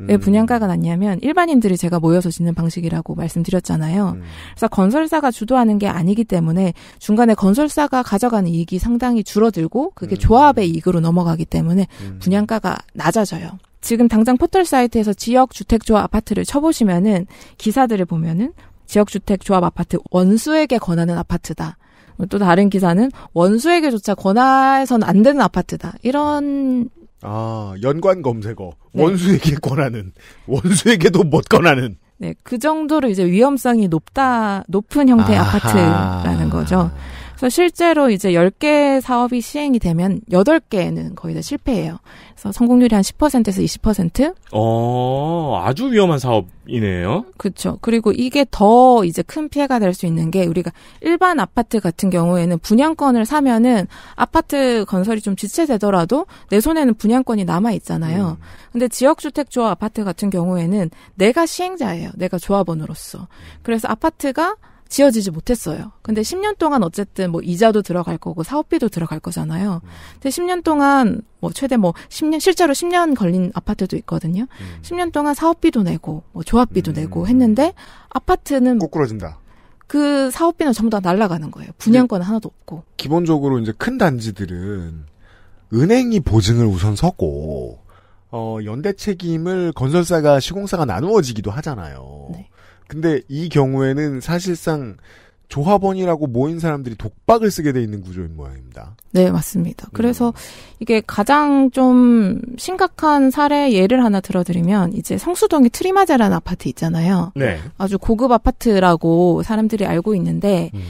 음. 왜 분양가가 낮냐면 일반인들이 제가 모여서 짓는 방식이라고 말씀드렸잖아요. 음. 그래서 건설사가 주도하는 게 아니기 때문에 중간에 건설사가 가져가는 이익이 상당히 줄어들고 그게 음. 조합의 이익으로 넘어가기 때문에 음. 분양가가 낮아져요. 지금 당장 포털 사이트에서 지역 주택 조합 아파트를 쳐보시면은 기사들을 보면은 지역 주택 조합 아파트 원수에게 권하는 아파트다. 또 다른 기사는 원수에게조차 권하선안 되는 아파트다. 이런 아, 연관 검색어. 네. 원수에게 권하는, 원수에게도 못 권하는. 네, 그 정도로 이제 위험성이 높다, 높은 형태의 아하. 아파트라는 거죠. 그래서 실제로 이제 10개 사업이 시행이 되면 8개는 거의 다 실패해요. 그래서 성공률이 한 10%에서 20%? 어, 아주 위험한 사업이네요. 그렇죠. 그리고 이게 더 이제 큰 피해가 될 수 있는 게 우리가 일반 아파트 같은 경우에는 분양권을 사면은 아파트 건설이 좀 지체되더라도 내 손에는 분양권이 남아 있잖아요. 음. 근데 지역 주택 조합 아파트 같은 경우에는 내가 시행자예요. 내가 조합원으로서. 그래서 아파트가 지어지지 못했어요. 근데 10년 동안 어쨌든 뭐 이자도 들어갈 거고 사업비도 들어갈 거잖아요. 음. 근데 10년 동안 뭐 최대 뭐 10년 실제로 10년 걸린 아파트도 있거든요. 음. 10년 동안 사업비도 내고 뭐 조합비도 음. 내고 했는데 아파트는 꼬꾸러진다. 그 사업비는 전부 다 날아가는 거예요. 분양권 하나도 없고. 기본적으로 이제 큰 단지들은 은행이 보증을 우선 서고 어 연대 책임을 건설사가 시공사가 나누어지기도 하잖아요. 네. 근데 이 경우에는 사실상 조합원이라고 모인 사람들이 독박을 쓰게 돼 있는 구조인 모양입니다. 네, 맞습니다. 음. 그래서 이게 가장 좀 심각한 사례 예를 하나 들어드리면 이제 성수동에 트리마제라는 아파트 있잖아요. 네. 아주 고급 아파트라고 사람들이 알고 있는데 음.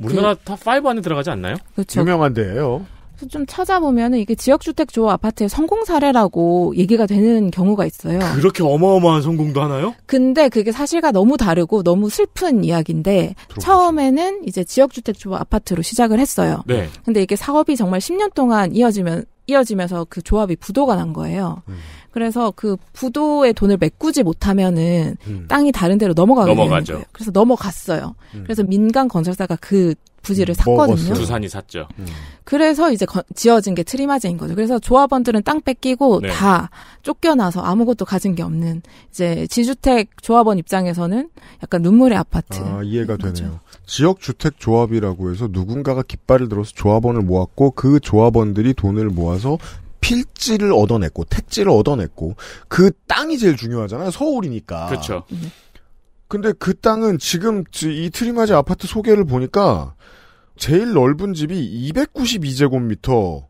우리나라 그, 탑5 안에 들어가지 않나요? 그렇죠. 유명한 데예요. 좀 찾아보면은 이게 지역주택 조합 아파트의 성공 사례라고 얘기가 되는 경우가 있어요. 그렇게 어마어마한 성공도 하나요? 근데 그게 사실과 너무 다르고 너무 슬픈 이야기인데 들어보세요. 처음에는 이제 지역주택 조합 아파트로 시작을 했어요. 네. 근데 이게 사업이 정말 10년 동안 이어지면 이어지면서 그 조합이 부도가 난 거예요. 음. 그래서 그 부도의 돈을 메꾸지 못하면은 음. 땅이 다른 데로 넘어가게 넘어가죠. 거예요. 그래서 넘어갔어요. 음. 그래서 민간 건설사가 그 부지를 음, 샀거든요. 두산이 샀죠. 음. 그래서 이제 거, 지어진 게 트리마제인 거죠. 그래서 조합원들은 땅 뺏기고 네. 다 쫓겨나서 아무것도 가진 게 없는 이제 지주택 조합원 입장에서는 약간 눈물의 아파트. 아, 이해가 그렇죠. 되네요. 지역 주택 조합이라고 해서 누군가가 깃발을 들어서 조합원을 모았고 그 조합원들이 돈을 모아서 필지를 얻어냈고 택지를 얻어냈고 그 땅이 제일 중요하잖아요. 서울이니까. 그렇죠. 네. 근데 그 땅은 지금 이 트리마지 아파트 소개를 보니까 제일 넓은 집이 292제곱미터.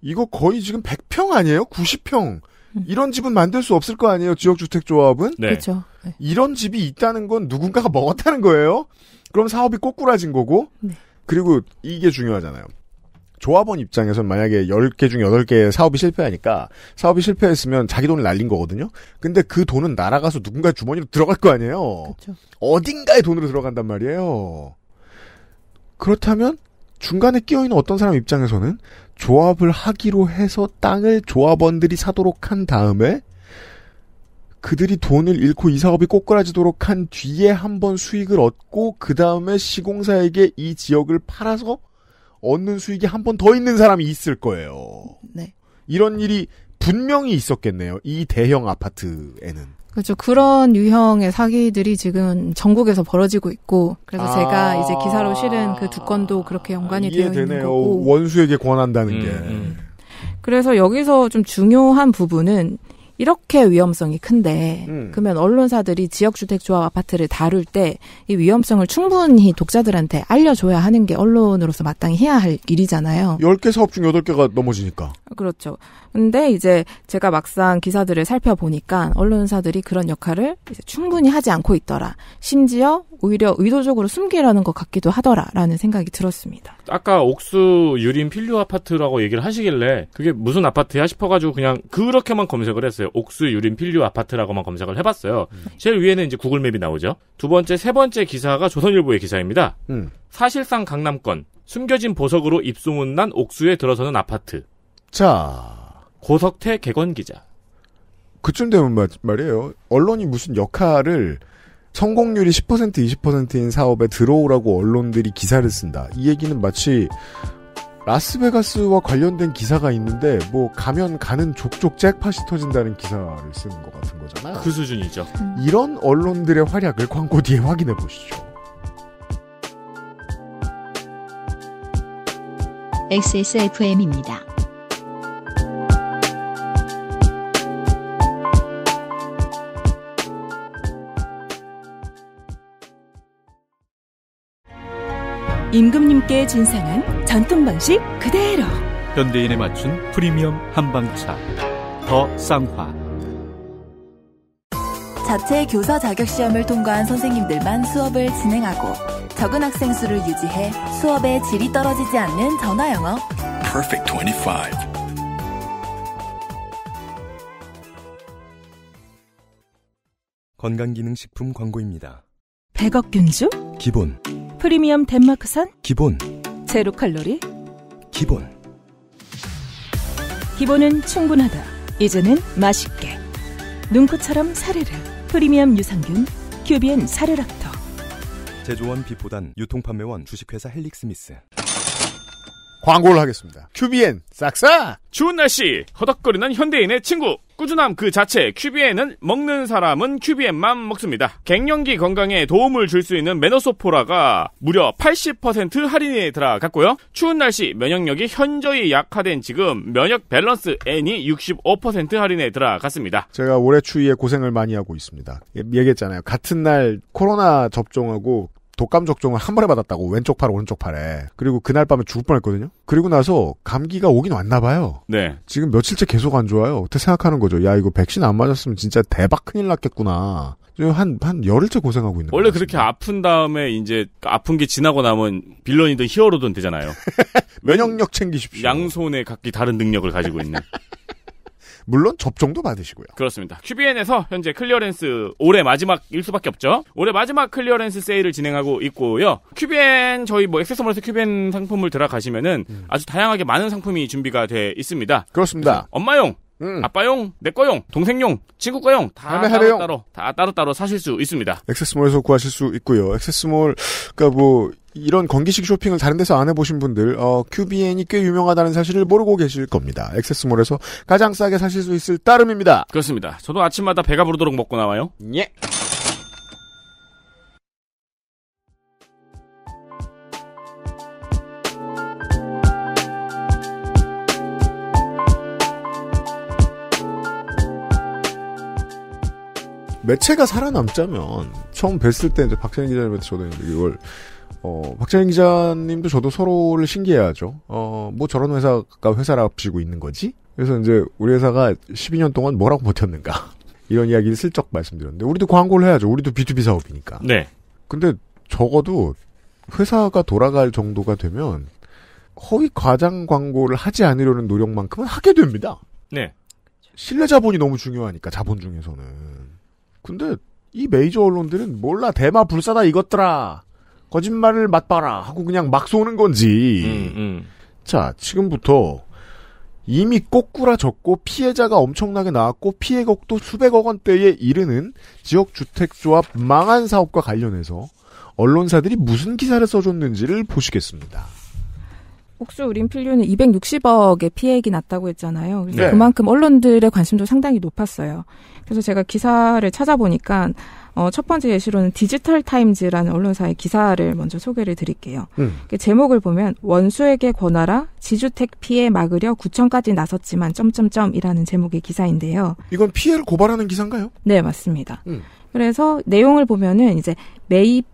이거 거의 지금 100평 아니에요? 90평. 음. 이런 집은 만들 수 없을 거 아니에요? 지역주택조합은? 네. 그렇죠. 네. 이런 집이 있다는 건 누군가가 먹었다는 거예요? 그럼 사업이 꼬꾸라진 거고? 네. 그리고 이게 중요하잖아요. 조합원 입장에선 만약에 10개 중 8개 의 사업이 실패하니까 사업이 실패했으면 자기 돈을 날린 거거든요. 근데 그 돈은 날아가서 누군가 주머니로 들어갈 거 아니에요. 그쵸. 어딘가에 돈으로 들어간단 말이에요. 그렇다면 중간에 끼어 있는 어떤 사람 입장에서는 조합을 하기로 해서 땅을 조합원들이 사도록 한 다음에 그들이 돈을 잃고 이 사업이 꼬꾸라지도록 한 뒤에 한 번 수익을 얻고 그 다음에 시공사에게 이 지역을 팔아서 얻는 수익이 한 번 더 있는 사람이 있을 거예요. 네. 이런 일이 분명히 있었겠네요. 이 대형 아파트에는. 그렇죠. 그런 유형의 사기들이 지금 전국에서 벌어지고 있고 그래서 아~ 제가 이제 기사로 실은 그 두 건도 그렇게 연관이 되어 있는 거고 원수에게 권한다는 음. 게. 음. 그래서 여기서 좀 중요한 부분은 이렇게 위험성이 큰데 음. 그러면 언론사들이 지역주택조합 아파트를 다룰 때 이 위험성을 충분히 독자들한테 알려줘야 하는 게 언론으로서 마땅히 해야 할 일이잖아요. 10개 사업 중 8개가 넘어지니까. 그렇죠. 근데 이제 제가 막상 기사들을 살펴보니까 언론사들이 그런 역할을 충분히 하지 않고 있더라. 심지어 오히려 의도적으로 숨기려는 것 같기도 하더라라는 생각이 들었습니다. 아까 옥수 유림 필류 아파트라고 얘기를 하시길래 그게 무슨 아파트야 싶어가지고 그냥 그렇게만 검색을 했어요. 검색해봤어요. 옥수 유림 필류 아파트라고만 검색을 해봤어요. 음. 제일 위에는 이제 구글맵이 나오죠. 두 번째, 세 번째 기사가 조선일보의 기사입니다. 음. 사실상 강남권 숨겨진 보석으로 입소문 난 옥수에 들어서는 아파트. 자, 고석태 개건 기자. 그쯤 되면 말, 말이에요. 언론이 무슨 역할을 성공률이 10% 20%인 사업에 들어오라고 언론들이 기사를 쓴다. 이 얘기는 마치 라스베가스와 관련된 기사가 있는데 뭐 가면 가는 족족 잭팟이 터진다는 기사를 쓰는 것 같은 거잖아요. 그 수준이죠. 이런 언론들의 활약을 광고 뒤에 확인해 보시죠. XSFM입니다. 임금님께 진상한 전통 방식 그대로 현대인에 맞춘 프리미엄 한방차 더 쌍화 자체 교사 자격 시험을 통과한 선생님들만 수업을 진행하고 적은 학생 수를 유지해 수업의 질이 떨어지지 않는 전화 영어 Perfect 25 건강기능식품 광고입니다. 1억 균주? 기본 프리미엄 덴마크산 기본 제로 칼로리 기본 기본은 충분하다 이제는 맛있게 눈코처럼 사르르 프리미엄 유산균 큐비엔 사르락터 제조원 비포단 유통판매원 주식회사 헬릭스미스 광고를 하겠습니다. 큐비엔 싹싹! 추운 날씨, 허덕거리는 현대인의 친구! 꾸준함 그 자체 큐비엔은 먹는 사람은 큐비엔만 먹습니다. 갱년기 건강에 도움을 줄 수 있는 메노소포라가 무려 80% 할인에 들어갔고요. 추운 날씨 면역력이 현저히 약화된 지금 면역 밸런스 N이 65% 할인에 들어갔습니다. 제가 올해 추위에 고생을 많이 하고 있습니다. 얘기했잖아요. 같은 날 코로나 접종하고 독감 접종을 한 번에 받았다고 왼쪽 팔 오른쪽 팔에 그리고 그날 밤에 죽을 뻔했거든요. 그리고 나서 감기가 오긴 왔나 봐요. 네. 지금 며칠째 계속 안 좋아요. 어떻게 생각하는 거죠? 야 이거 백신 안 맞았으면 진짜 대박 큰일 났겠구나. 한한 한 열흘째 고생하고 있는 원래 그렇게 아픈 다음에 이제 아픈 게 지나고 나면 빌런이든 히어로든 되잖아요. 면역력 챙기십시오. 양손에 각기 다른 능력을 가지고 있는. 물론 접종도 받으시고요. 그렇습니다. QBN에서 현재 클리어랜스 올해 마지막 일 수밖에 없죠. 올해 마지막 클리어랜스 세일을 진행하고 있고요. QBN 저희 뭐 액세서몰에서 QBN 상품을 들어가시면은 음. 아주 다양하게 많은 상품이 준비가 돼 있습니다. 그렇습니다. 엄마용 음. 아빠용, 내꺼용 동생용, 친구꺼용다 따로따로 따로, 다 따로따로 사실 수 있습니다. 액세스몰에서 구하실 수 있고요. 액세스몰 그러니까 뭐 이런 건기식 쇼핑을 다른 데서 안 해보신 분들 어, QBN이 꽤 유명하다는 사실을 모르고 계실 겁니다. 액세스몰에서 가장 싸게 사실 수 있을 따름입니다. 그렇습니다. 저도 아침마다 배가 부르도록 먹고 나와요. 예. 매체가 살아남자면 처음 뵀을 때 이제 박찬희 기자님한테 저도 이제 걸 어, 박재민 기자님도 저도 서로를 신기해하죠. 어, 뭐 저런 회사가 회사랍시고 를 있는 거지? 그래서 이제 우리 회사가 12년 동안 뭐라고 버텼는가. 이런 이야기를 슬쩍 말씀드렸는데, 우리도 광고를 그 해야죠. 우리도 B2B 사업이니까. 네. 근데 적어도 회사가 돌아갈 정도가 되면 허위 과장 광고를 하지 않으려는 노력만큼은 하게 됩니다. 네. 신뢰 자본이 너무 중요하니까, 자본 중에서는. 근데 이 메이저 언론들은 몰라, 대마 불사다 이것더라. 거짓말을 맛봐라 하고 그냥 막 쏘는 건지. 음, 음. 자, 지금부터 이미 꼬꾸라졌고 피해자가 엄청나게 나왔고 피해액도 수백억 원대에 이르는 지역주택조합 망한 사업과 관련해서 언론사들이 무슨 기사를 써줬는지를 보시겠습니다. 옥수 우림필류는 260억의 피해액이 났다고 했잖아요. 그래서 네. 그만큼 언론들의 관심도 상당히 높았어요. 그래서 제가 기사를 찾아보니까 어, 첫 번째 예시로는 디지털 타임즈라는 언론사의 기사를 먼저 소개를 드릴게요. 음. 그 제목을 보면 원수에게 권하라 지주택 피해 막으려 구청까지 나섰지만 점점점이라는 제목의 기사인데요. 이건 피해를 고발하는 기사인가요? 네, 맞습니다. 음. 그래서 내용을 보면은 이제 매입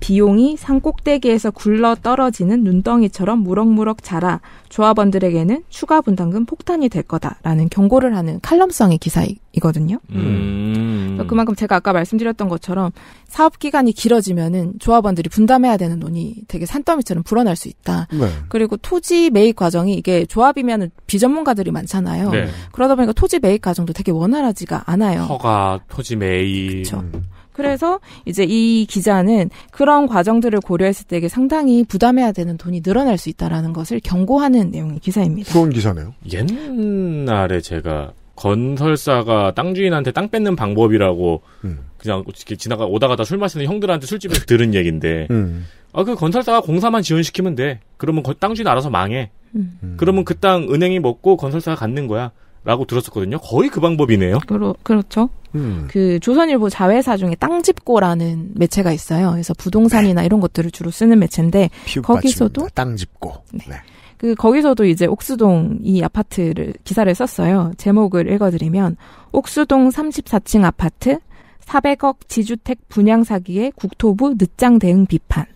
비용이 산 꼭대기에서 굴러 떨어지는 눈덩이처럼 무럭무럭 자라 조합원들에게는 추가 분담금 폭탄이 될 거다라는 경고를 하는 칼럼성의 기사이거든요. 음. 음. 그만큼 제가 아까 말씀드렸던 것처럼 사업 기간이 길어지면은 조합원들이 분담해야 되는 돈이 되게 산더미처럼 불어날 수 있다. 네. 그리고 토지 매입 과정이 이게 조합이면 비전문가들이 많잖아요. 네. 그러다 보니까 토지 매입 과정도 되게 원활하지가 않아요. 허가, 토지 매입. 그쵸. 음. 그래서 이제 이 기자는 그런 과정들을 고려했을 때 이게 상당히 부담해야 되는 돈이 늘어날 수 있다라는 것을 경고하는 내용의 기사입니다. 좋은 기사네요. 옛날에 제가 건설사가 땅 주인한테 땅 뺏는 방법이라고 음. 그냥 지나가 오다가다 술 마시는 형들한테 술집에서 들은 얘긴데 음. 아그 건설사가 공사만 지원시키면 돼. 그러면 그 땅 주인 알아서 망해. 음. 음. 그러면 그 땅 은행이 먹고 건설사가 갖는 거야. 라고 들었었거든요. 거의 그 방법이네요. 그러, 그렇죠. 음. 그 조선일보 자회사 중에 땅집고라는 매체가 있어요. 그래서 부동산이나 네. 이런 것들을 주로 쓰는 매체인데 거기서도 땅집고. 네. 네. 그 거기서도 이제 옥수동 이 아파트를 기사를 썼어요. 제목을 읽어드리면 옥수동 34층 아파트 400억 지주택 분양 사기에 국토부 늦장 대응 비판.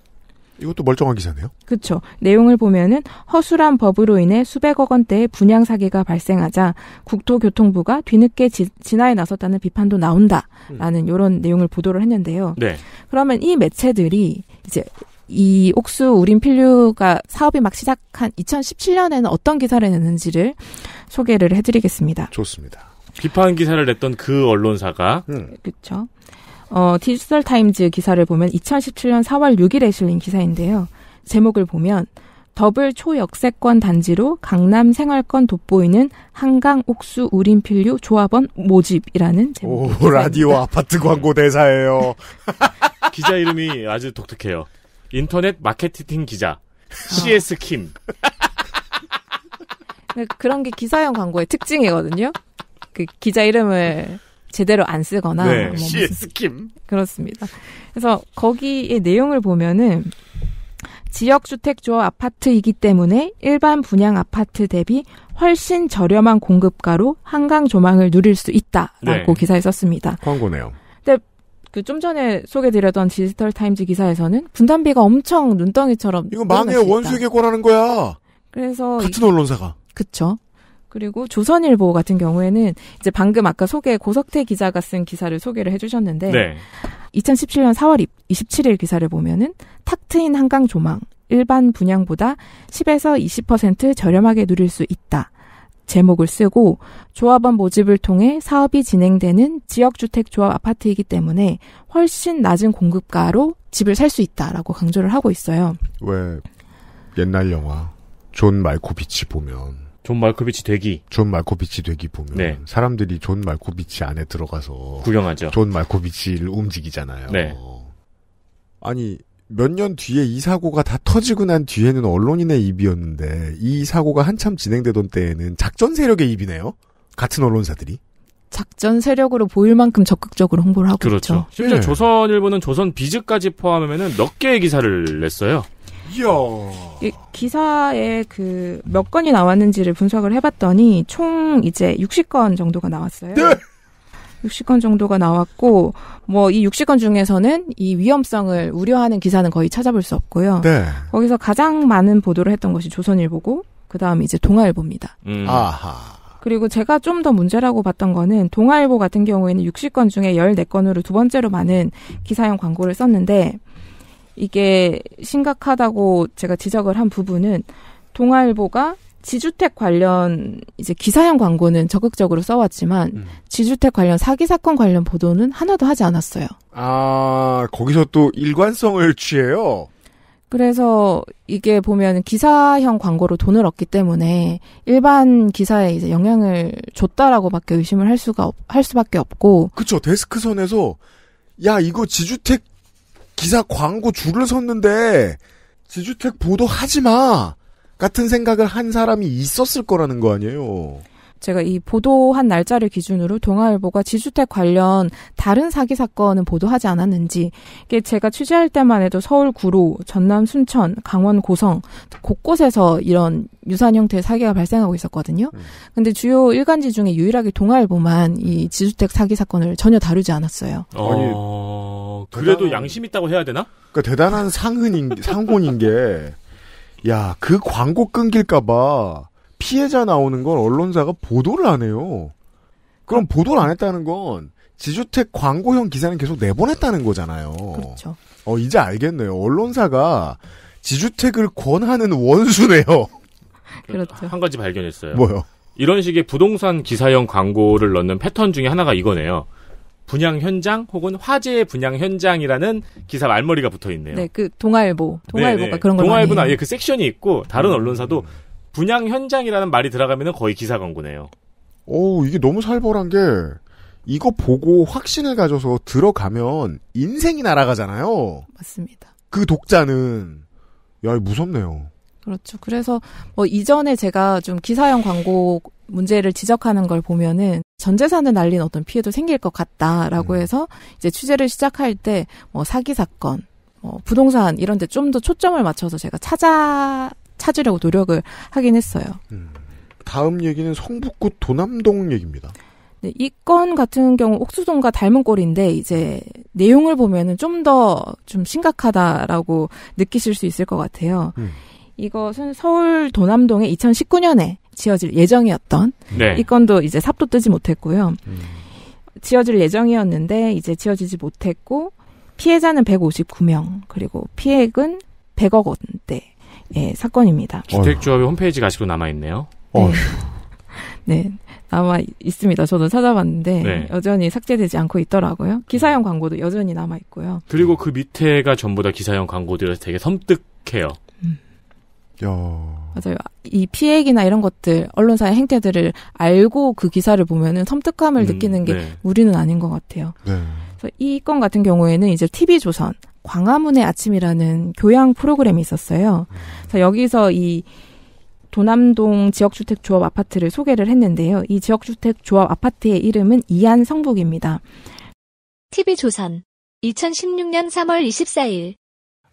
이것도 멀쩡한 기사네요. 그렇죠. 내용을 보면은 허술한 법으로 인해 수백억 원대의 분양 사기가 발생하자 국토교통부가 뒤늦게 지, 진화에 나섰다는 비판도 나온다라는 음. 이런 내용을 보도를 했는데요. 네. 그러면 이 매체들이 이제 이 옥수 우린 필류가 사업이 막 시작한 2017년에는 어떤 기사를 냈는지를 소개를 해드리겠습니다. 좋습니다. 비판 기사를 냈던 그 언론사가 음. 그렇죠. 어, 디지털 타임즈 기사를 보면 2017년 4월 6일에 실린 기사인데요. 제목을 보면 더블 초역세권 단지로 강남 생활권 돋보이는 한강 옥수 우림필류 조합원 모집이라는 제목. 오, 라디오 아파트 광고 대사예요. 기자 이름이 아주 독특해요. 인터넷 마케팅 기자. CS 어. 아. 킴. 네, 그런 게 기사형 광고의 특징이거든요. 그 기자 이름을 제대로 안 쓰거나 네. 뭐 스킴 그렇습니다. 그래서 거기의 내용을 보면은 지역주택조합 아파트이기 때문에 일반 분양 아파트 대비 훨씬 저렴한 공급가로 한강 조망을 누릴 수 있다라고 네. 기사에 썼습니다. 광고네요. 근데 그 좀 전에 소개드렸던 디지털 타임즈 기사에서는 분담비가 엄청 눈덩이처럼 이거 망해 원수에게 권하는 거야. 그래서 같은 언론사가 그쵸. 그리고 조선일보 같은 경우에는 이제 방금 아까 소개 고석태 기자가 쓴 기사를 소개를 해주셨는데 네. 2017년 4월 27일 기사를 보면은 탁 트인 한강 조망 일반 분양보다 10에서 20% 저렴하게 누릴 수 있다. 제목을 쓰고 조합원 모집을 통해 사업이 진행되는 지역주택조합 아파트이기 때문에 훨씬 낮은 공급가로 집을 살 수 있다라고 강조를 하고 있어요. 왜 옛날 영화 존 말코비치 보면 존 말코비치 되기. 존 말코비치 되기 보면 네. 사람들이 존 말코비치 안에 들어가서 구경하죠. 존 말코비치를 움직이잖아요. 네. 아니 몇 년 뒤에 이 사고가 다 터지고 난 뒤에는 언론인의 입이었는데 이 사고가 한참 진행되던 때에는 작전 세력의 입이네요. 같은 언론사들이. 작전 세력으로 보일 만큼 적극적으로 홍보를 하고 그렇죠. 있죠. 심지어 네. 조선일보는 조선 비즈까지 포함하면몇 개의 기사를 냈어요. 이야. 기사에 그 몇 건이 나왔는지를 분석을 해봤더니 총 이제 60건 정도가 나왔어요. 네. 60건 정도가 나왔고 뭐 이 60건 중에서는 이 위험성을 우려하는 기사는 거의 찾아볼 수 없고요. 네. 거기서 가장 많은 보도를 했던 것이 조선일보고 그다음 에 이제 동아일보입니다. 음. 아하. 그리고 제가 좀 더 문제라고 봤던 거는 동아일보 같은 경우에는 60건 중에 14건으로 두 번째로 많은 기사형 광고를 썼는데 이게 심각하다고 제가 지적을 한 부분은 동아일보가 지주택 관련 이제 기사형 광고는 적극적으로 써왔지만 음. 지주택 관련 사기 사건 관련 보도는 하나도 하지 않았어요. 아 거기서 또 일관성을 취해요. 그래서 이게 보면 기사형 광고로 돈을 얻기 때문에 일반 기사에 이제 영향을 줬다라고밖에 의심을 할 수가 없, 할 수밖에 없고. 그쵸 데스크선에서 야 이거 지주택 기사 광고 줄을 섰는데 지주택 보도하지 마 같은 생각을 한 사람이 있었을 거라는 거 아니에요. 제가 이 보도한 날짜를 기준으로 동아일보가 지주택 관련 다른 사기 사건은 보도하지 않았는지 이게 제가 취재할 때만 해도 서울 구로, 전남 순천, 강원 고성 곳곳에서 이런 유사한 형태의 사기가 발생하고 있었거든요. 음. 근데 주요 일간지 중에 유일하게 동아일보만 이 음. 지주택 사기 사건을 전혀 다루지 않았어요. 어, 아니 어... 그래도 대단한... 양심 있다고 해야 되나? 그러니까 대단한 상흔인 상곤인 게야 그 광고 끊길까봐 피해자 나오는 건 언론사가 보도를 안 해요. 그럼 그렇죠. 보도를 안 했다는 건 지주택 광고형 기사는 계속 내보냈다는 거잖아요. 그렇죠. 어, 이제 알겠네요. 언론사가 지주택을 권하는 원수네요. 그렇죠. 한 가지 발견했어요. 뭐요? 이런 식의 부동산 기사형 광고를 넣는 패턴 중에 하나가 이거네요. 분양 현장 혹은 화재 분양 현장이라는 기사 말머리가 붙어 있네요. 네, 그 동아일보, 동아일보가 네네. 네. 그런 걸 동아일보나 예, 그 섹션이 있고 다른 음. 언론사도 분양 현장이라는 말이 들어가면 거의 기사 광고네요. 오, 이게 너무 살벌한 게 이거 보고 확신을 가져서 들어가면 인생이 날아가잖아요. 맞습니다. 그 독자는 야 무섭네요. 그렇죠. 그래서 뭐 이전에 제가 좀 기사형 광고 문제를 지적하는 걸 보면은 전 재산을 날린 어떤 피해도 생길 것 같다라고 음. 해서 이제 취재를 시작할 때뭐 사기 사건, 뭐 부동산 이런 데 좀 더 초점을 맞춰서 제가 찾아 찾으려고 노력을 하긴 했어요. 음. 다음 얘기는 성북구 도남동 얘기입니다. 네, 이건 같은 경우 옥수동과 닮은 꼴인데 이제 내용을 보면은 좀 더좀 좀 심각하다라고 느끼실 수 있을 것 같아요. 음. 이것은 서울 도남동에 2019년에 지어질 예정이었던 네. 이 건도 이제 삽도 뜨지 못했고요. 음. 지어질 예정이었는데 이제 지어지지 못했고 피해자는 159명 그리고 피해액은 100억 원대 예, 사건입니다. 주택조합의 어. 홈페이지 가시고 남아있네요. 어. 네. 네 남아 있습니다. 저도 찾아봤는데 네. 여전히 삭제되지 않고 있더라고요. 기사형 음. 광고도 여전히 남아 있고요. 그리고 그 밑에가 전부 다 기사형 광고들이라서 되게 섬뜩해요. 음. 맞아요. 이 피해액이나 이런 것들 언론사의 행태들을 알고 그 기사를 보면은 섬뜩함을 음, 느끼는 게 네. 무리는 아닌 것 같아요. 네. 이건 같은 경우에는 이제 TV조선 광화문의 아침이라는 교양 프로그램이 있었어요. 그래서 여기서 이 도남동 지역주택조합 아파트를 소개를 했는데요. 이 지역주택조합 아파트의 이름은 이안 성북입니다. TV조선 2016년 3월 24일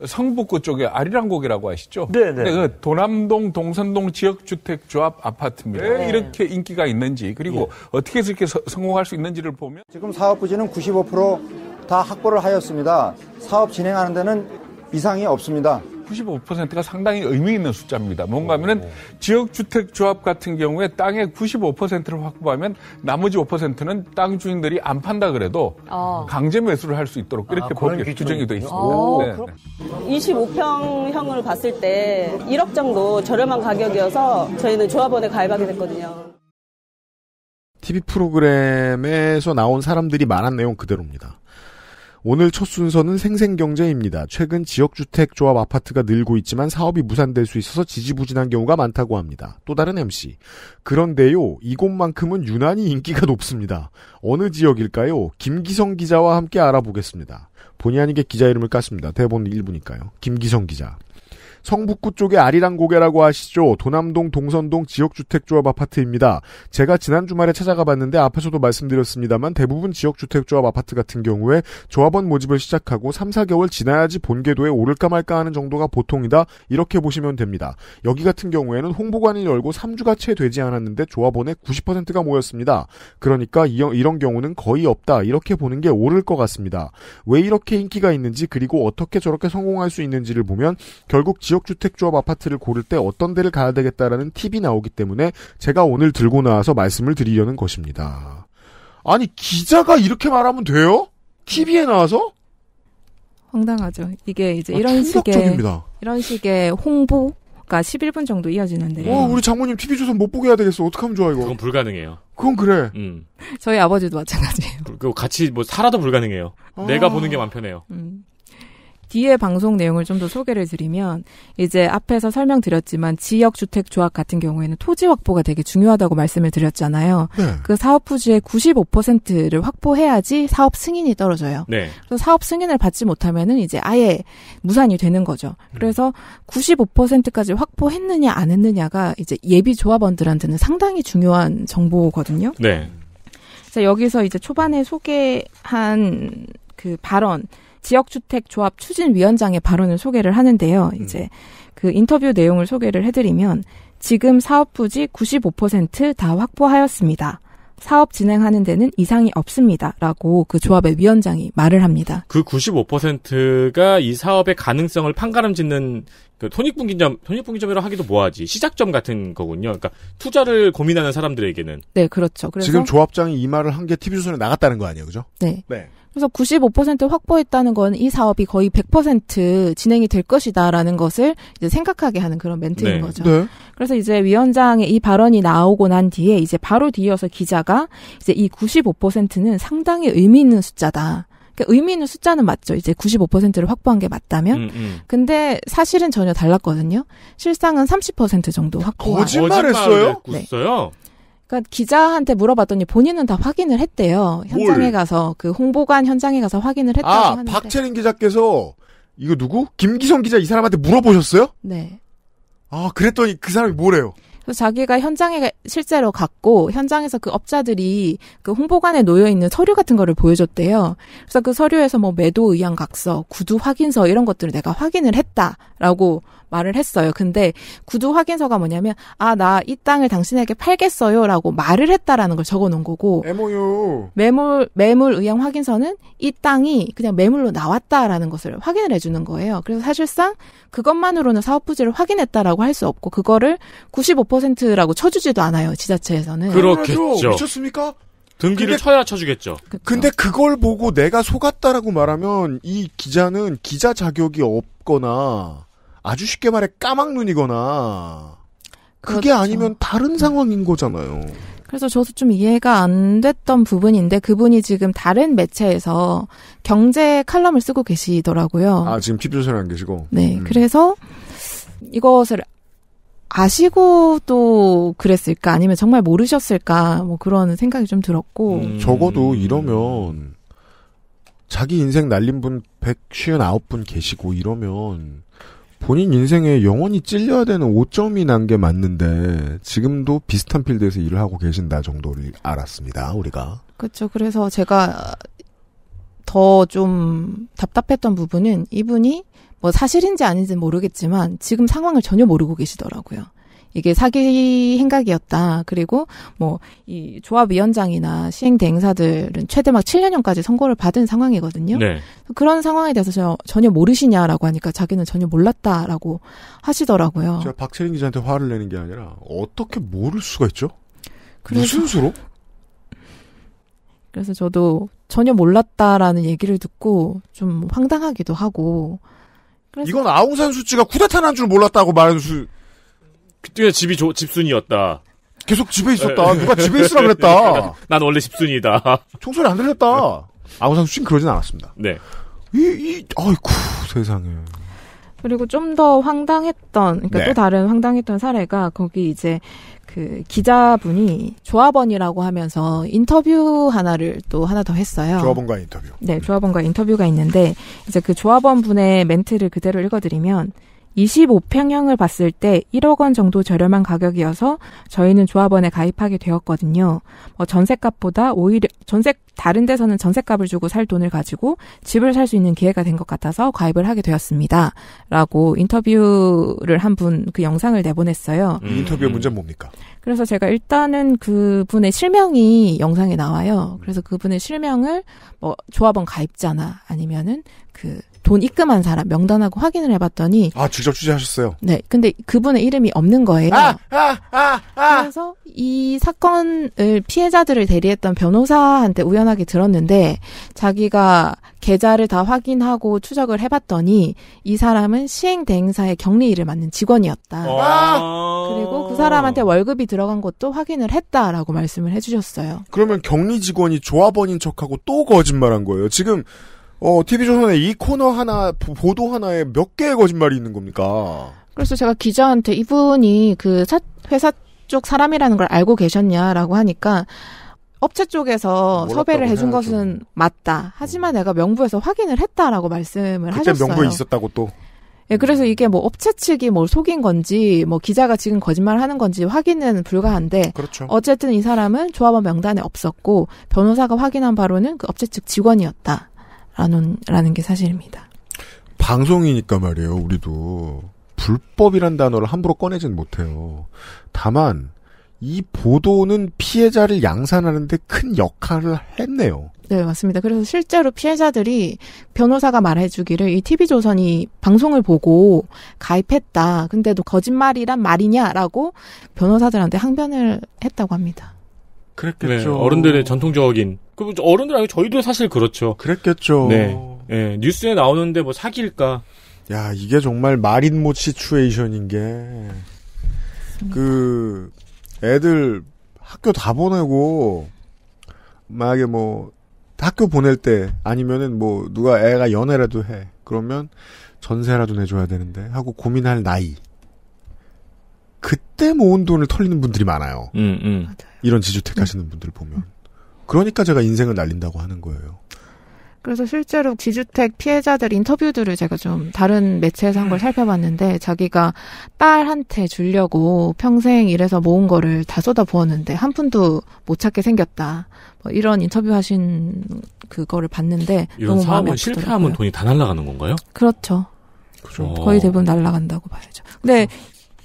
성북구 쪽에 아리랑곡이라고 아시죠? 네네. 네. 네, 그 도남동 동선동 지역주택조합 아파트입니다. 네. 이렇게 인기가 있는지 그리고 예. 어떻게 해서 이렇게 성공할 수 있는지를 보면 지금 사업부지는 95%다 확보를 하였습니다. 사업 진행하는 데는 이상이 없습니다. 95%가 상당히 의미 있는 숫자입니다. 뭔가 하면은 지역주택조합 같은 경우에 땅의 95%를 확보하면 나머지 5%는 땅 주인들이 안 판다 그래도 어. 강제 매수를 할 수 있도록 아, 이렇게 아, 법에 규정이 돼 있습니다. 네. 25평형을 봤을 때 1억 정도 저렴한 가격이어서 저희는 조합원에 가입하게 됐거든요. TV 프로그램에서 나온 사람들이 말한 내용 그대로입니다. 오늘 첫 순서는 생생경제입니다. 최근 지역주택조합 아파트가 늘고 있지만 사업이 무산될 수 있어서 지지부진한 경우가 많다고 합니다. 또 다른 MC. 그런데요, 이곳만큼은 유난히 인기가 높습니다. 어느 지역일까요? 김기성 기자와 함께 알아보겠습니다. 본의 아니게 기자 이름을 깠습니다. 대본 일부니까요 김기성 기자. 성북구 쪽에 아리랑 고개라고 아시죠? 도남동 동선동 지역주택조합 아파트입니다. 제가 지난 주말에 찾아가 봤는데 앞에서도 말씀드렸습니다만 대부분 지역주택조합 아파트 같은 경우에 조합원 모집을 시작하고 3, 4개월 지나야지 본궤도에 오를까 말까 하는 정도가 보통이다. 이렇게 보시면 됩니다. 여기 같은 경우에는 홍보관을 열고 3주가 채 되지 않았는데 조합원의 90%가 모였습니다. 그러니까 이런 경우는 거의 없다. 이렇게 보는 게 옳을 것 같습니다. 왜 이렇게 인기가 있는지 그리고 어떻게 저렇게 성공할 수 있는지를 보면 결국 지 지역주택조합 아파트를 고를 때 어떤 데를 가야 되겠다라는 팁이 나오기 때문에 제가 오늘 들고 나와서 말씀을 드리려는 것입니다. 아니, 기자가 이렇게 말하면 돼요? TV에 나와서? 황당하죠. 이게 이제 아, 이런 충격적입니다. 식의 이런 식의 홍보 가 11분 정도 이어지는데. 어, 우리 장모님 TV 조선 못 보게 해야 되겠어. 어떡하면 좋아, 이거. 그건 불가능해요. 그건 그래. 음. 저희 아버지도 마찬가지예요. 그리고 같이 뭐 살아도 불가능해요. 아... 내가 보는 게맘 편해요. 음. 뒤에 방송 내용을 좀 더 소개를 드리면 이제 앞에서 설명드렸지만 지역 주택 조합 같은 경우에는 토지 확보가 되게 중요하다고 말씀을 드렸잖아요. 네. 그 사업 부지의 95%를 확보해야지 사업 승인이 떨어져요. 네. 그래서 사업 승인을 받지 못하면은 이제 아예 무산이 되는 거죠. 음. 그래서 95%까지 확보했느냐 안 했느냐가 이제 예비 조합원들한테는 상당히 중요한 정보거든요. 네. 자, 여기서 이제 초반에 소개한 그 발언 지역주택조합 추진위원장의 발언을 소개를 하는데요. 음. 이제 그 인터뷰 내용을 소개를 해드리면 지금 사업 부지 95%다 확보하였습니다. 사업 진행하는 데는 이상이 없습니다. 라고 그 조합의 위원장이 말을 합니다. 그 95%가 이 사업의 가능성을 판가름 짓는 그 손익분기점, 손익분기점이라 하기도 뭐하지. 시작점 같은 거군요. 그러니까 투자를 고민하는 사람들에게는. 네, 그렇죠. 그래서 지금 조합장이 이 말을 한 게 TV조선에 나갔다는 거 아니에요? 그죠? 네. 네. 그래서 95% 확보했다는 건 이 사업이 거의 100% 진행이 될 것이다라는 것을 이제 생각하게 하는 그런 멘트인 네. 거죠. 네. 그래서 이제 위원장의 이 발언이 나오고 난 뒤에 이제 바로 뒤어서 기자가 이제 이 95%는 상당히 의미 있는 숫자다. 그러니까 의미 있는 숫자는 맞죠. 이제 95%를 확보한 게 맞다면. 음, 음. 근데 사실은 전혀 달랐거든요. 실상은 30% 정도 확보. 거짓말했어요? 네. 네. 그러니까 기자한테 물어봤더니 본인은 다 확인을 했대요. 현장에 뭘? 가서 그 홍보관 현장에 가서 확인을 했다고 아, 하는데. 박채린 기자께서 이거 누구? 김기성 기자 이 사람한테 물어보셨어요? 네. 아, 그랬더니 그 사람이 뭐래요? 그래서 자기가 현장에 실제로 갔고 현장에서 그 업자들이 그 홍보관에 놓여 있는 서류 같은 거를 보여줬대요. 그래서 그 서류에서 뭐 매도 의향 각서, 구두 확인서 이런 것들을 내가 확인을 했다라고 말을 했어요. 근데 구두 확인서가 뭐냐면 아 나 이 땅을 당신에게 팔겠어요라고 말을 했다라는 걸 적어놓은 거고 MOU 매물 매물 의향 확인서는 이 땅이 그냥 매물로 나왔다라는 것을 확인을 해주는 거예요. 그래서 사실상 그것만으로는 사업 부지를 확인했다라고 할 수 없고 그거를 95 5%라고 쳐주지도 않아요. 지자체에서는. 그렇겠죠. 미쳤습니까? 등기를 근데, 쳐야 쳐주겠죠. 그쵸. 근데 어. 그걸 보고 내가 속았다라고 말하면 이 기자는 기자 자격이 없거나 아주 쉽게 말해 까막눈이거나 그게 그렇 아니면 다른 음. 상황인 거잖아요. 그래서 저도 좀 이해가 안 됐던 부분인데 그분이 지금 다른 매체에서 경제 칼럼을 쓰고 계시더라고요. 아 지금 TV조선에 안 계시고. 네, 음. 그래서 이것을 아시고도 그랬을까 아니면 정말 모르셨을까 뭐 그런 생각이 좀 들었고 음. 적어도 이러면 자기 인생 날린 분 159분 계시고 이러면 본인 인생에 영원히 찔려야 되는 오점이 난 게 맞는데 지금도 비슷한 필드에서 일을 하고 계신다 정도를 알았습니다 우리가 그렇죠 그래서 제가 더 좀 답답했던 부분은 이분이 뭐 사실인지 아닌지는 모르겠지만 지금 상황을 전혀 모르고 계시더라고요. 이게 사기 행각이었다. 그리고 뭐 이 조합위원장이나 시행대 행사들은 최대 막 7년형까지 선고를 받은 상황이거든요. 네. 그런 상황에 대해서 저, 전혀 모르시냐라고 하니까 자기는 전혀 몰랐다라고 하시더라고요. 제가 박채린 기자한테 화를 내는 게 아니라 어떻게 모를 수가 있죠? 그래서, 무슨 수로? 그래서 저도 전혀 몰랐다라는 얘기를 듣고 좀 황당하기도 하고 이건 아웅산 수치가 쿠데타 난 줄 몰랐다고 말한 수. 그때 집이 조, 집순이었다. 계속 집에 있었다. 네. 누가 집에 있으라 그랬다. 난 원래 집순이다. 총소리 안 들렸다. 아웅산 수치는 그러진 않았습니다. 네. 이, 이, 아이쿠, 세상에. 그리고 좀 더 황당했던, 그러니까 네. 또 다른 황당했던 사례가 거기 이제 그 기자분이 조합원이라고 하면서 인터뷰 하나를 또 하나 더 했어요. 조합원과 인터뷰. 네, 음. 조합원과 인터뷰가 있는데 이제 그 조합원 분의 멘트를 그대로 읽어드리면 25평형을 봤을 때 1억 원 정도 저렴한 가격이어서 저희는 조합원에 가입하게 되었거든요. 뭐전세값보다 오히려 전셋 다른 데서는 전셋값을 주고 살 돈을 가지고 집을 살 수 있는 기회가 된 것 같아서 가입을 하게 되었습니다. 라고 인터뷰를 한 분 그 영상을 내보냈어요. 음, 인터뷰의 문제는 뭡니까? 그래서 제가 일단은 그분의 실명이 영상에 나와요. 음. 그래서 그분의 실명을 뭐 조합원 가입자나 아니면은 그 돈 입금한 사람 명단하고 확인을 해봤더니 아 직접 취재하셨어요? 네, 근데 그분의 이름이 없는 거예요. 아, 아, 아, 아. 그래서 이 사건을 피해자들을 대리했던 변호사한테 우연하게 생각이 들었는데 자기가 계좌를 다 확인하고 추적을 해봤더니 이 사람은 시행대행사의 격리일을 맡는 직원이었다. 어. 그리고 그 사람한테 월급이 들어간 것도 확인을 했다라고 말씀을 해주셨어요. 그러면 격리 직원이 조합원인 척하고 또 거짓말한 거예요. 지금 어, TV조선에 이 코너 하나, 보도 하나에 몇 개의 거짓말이 있는 겁니까? 그래서 제가 기자한테 이분이 그 사, 회사 쪽 사람이라는 걸 알고 계셨냐라고 하니까 업체 쪽에서 음, 섭외를 해준 것은 맞다. 하지만 내가 명부에서 확인을 했다라고 말씀을 하셨어요. 명부에 있었다고 또. 예, 그래서 이게 뭐 업체 측이 뭘 속인 건지 뭐 기자가 지금 거짓말을 하는 건지 확인은 불가한데 그렇죠. 어쨌든 이 사람은 조합원 명단에 없었고 변호사가 확인한 바로는 그 업체 측 직원이었다라는 라는 게 사실입니다. 방송이니까 말이에요. 우리도 불법이란 단어를 함부로 꺼내진 못해요. 다만 이 보도는 피해자를 양산하는데 큰 역할을 했네요. 네, 맞습니다. 그래서 실제로 피해자들이 변호사가 말해주기를 이 TV조선이 방송을 보고 가입했다. 근데도 거짓말이란 말이냐라고 변호사들한테 항변을 했다고 합니다. 그랬겠죠. 네, 어른들의 전통적인. 그 뭐 어른들 아니 저희도 사실 그렇죠. 그랬겠죠. 네, 네. 뉴스에 나오는데 뭐 사기일까? 야, 이게 정말 말인 못시추에이션인 게. 그 애들 학교 다 보내고 만약에 뭐 학교 보낼 때 아니면은 뭐 누가 애가 연애라도 해 그러면 전세라도 내줘야 되는데 하고 고민할 나이 그때 모은 돈을 털리는 분들이 많아요. 음, 음. 이런 지주택 하시는 분들 보면 그러니까 제가 인생을 날린다고 하는 거예요. 그래서 실제로 지주택 피해자들 인터뷰들을 제가 좀 다른 매체에서 한걸 음. 살펴봤는데 자기가 딸한테 주려고 평생 일해서 모은 거를 다 쏟아부었는데 한 푼도 못 찾게 생겼다. 뭐 이런 인터뷰 하신 그거를 봤는데 이런 너무 사업은 실패하면 돈이 다 날아가는 건가요? 그렇죠. 그죠. 거의 대부분 날아간다고 봐야죠. 근데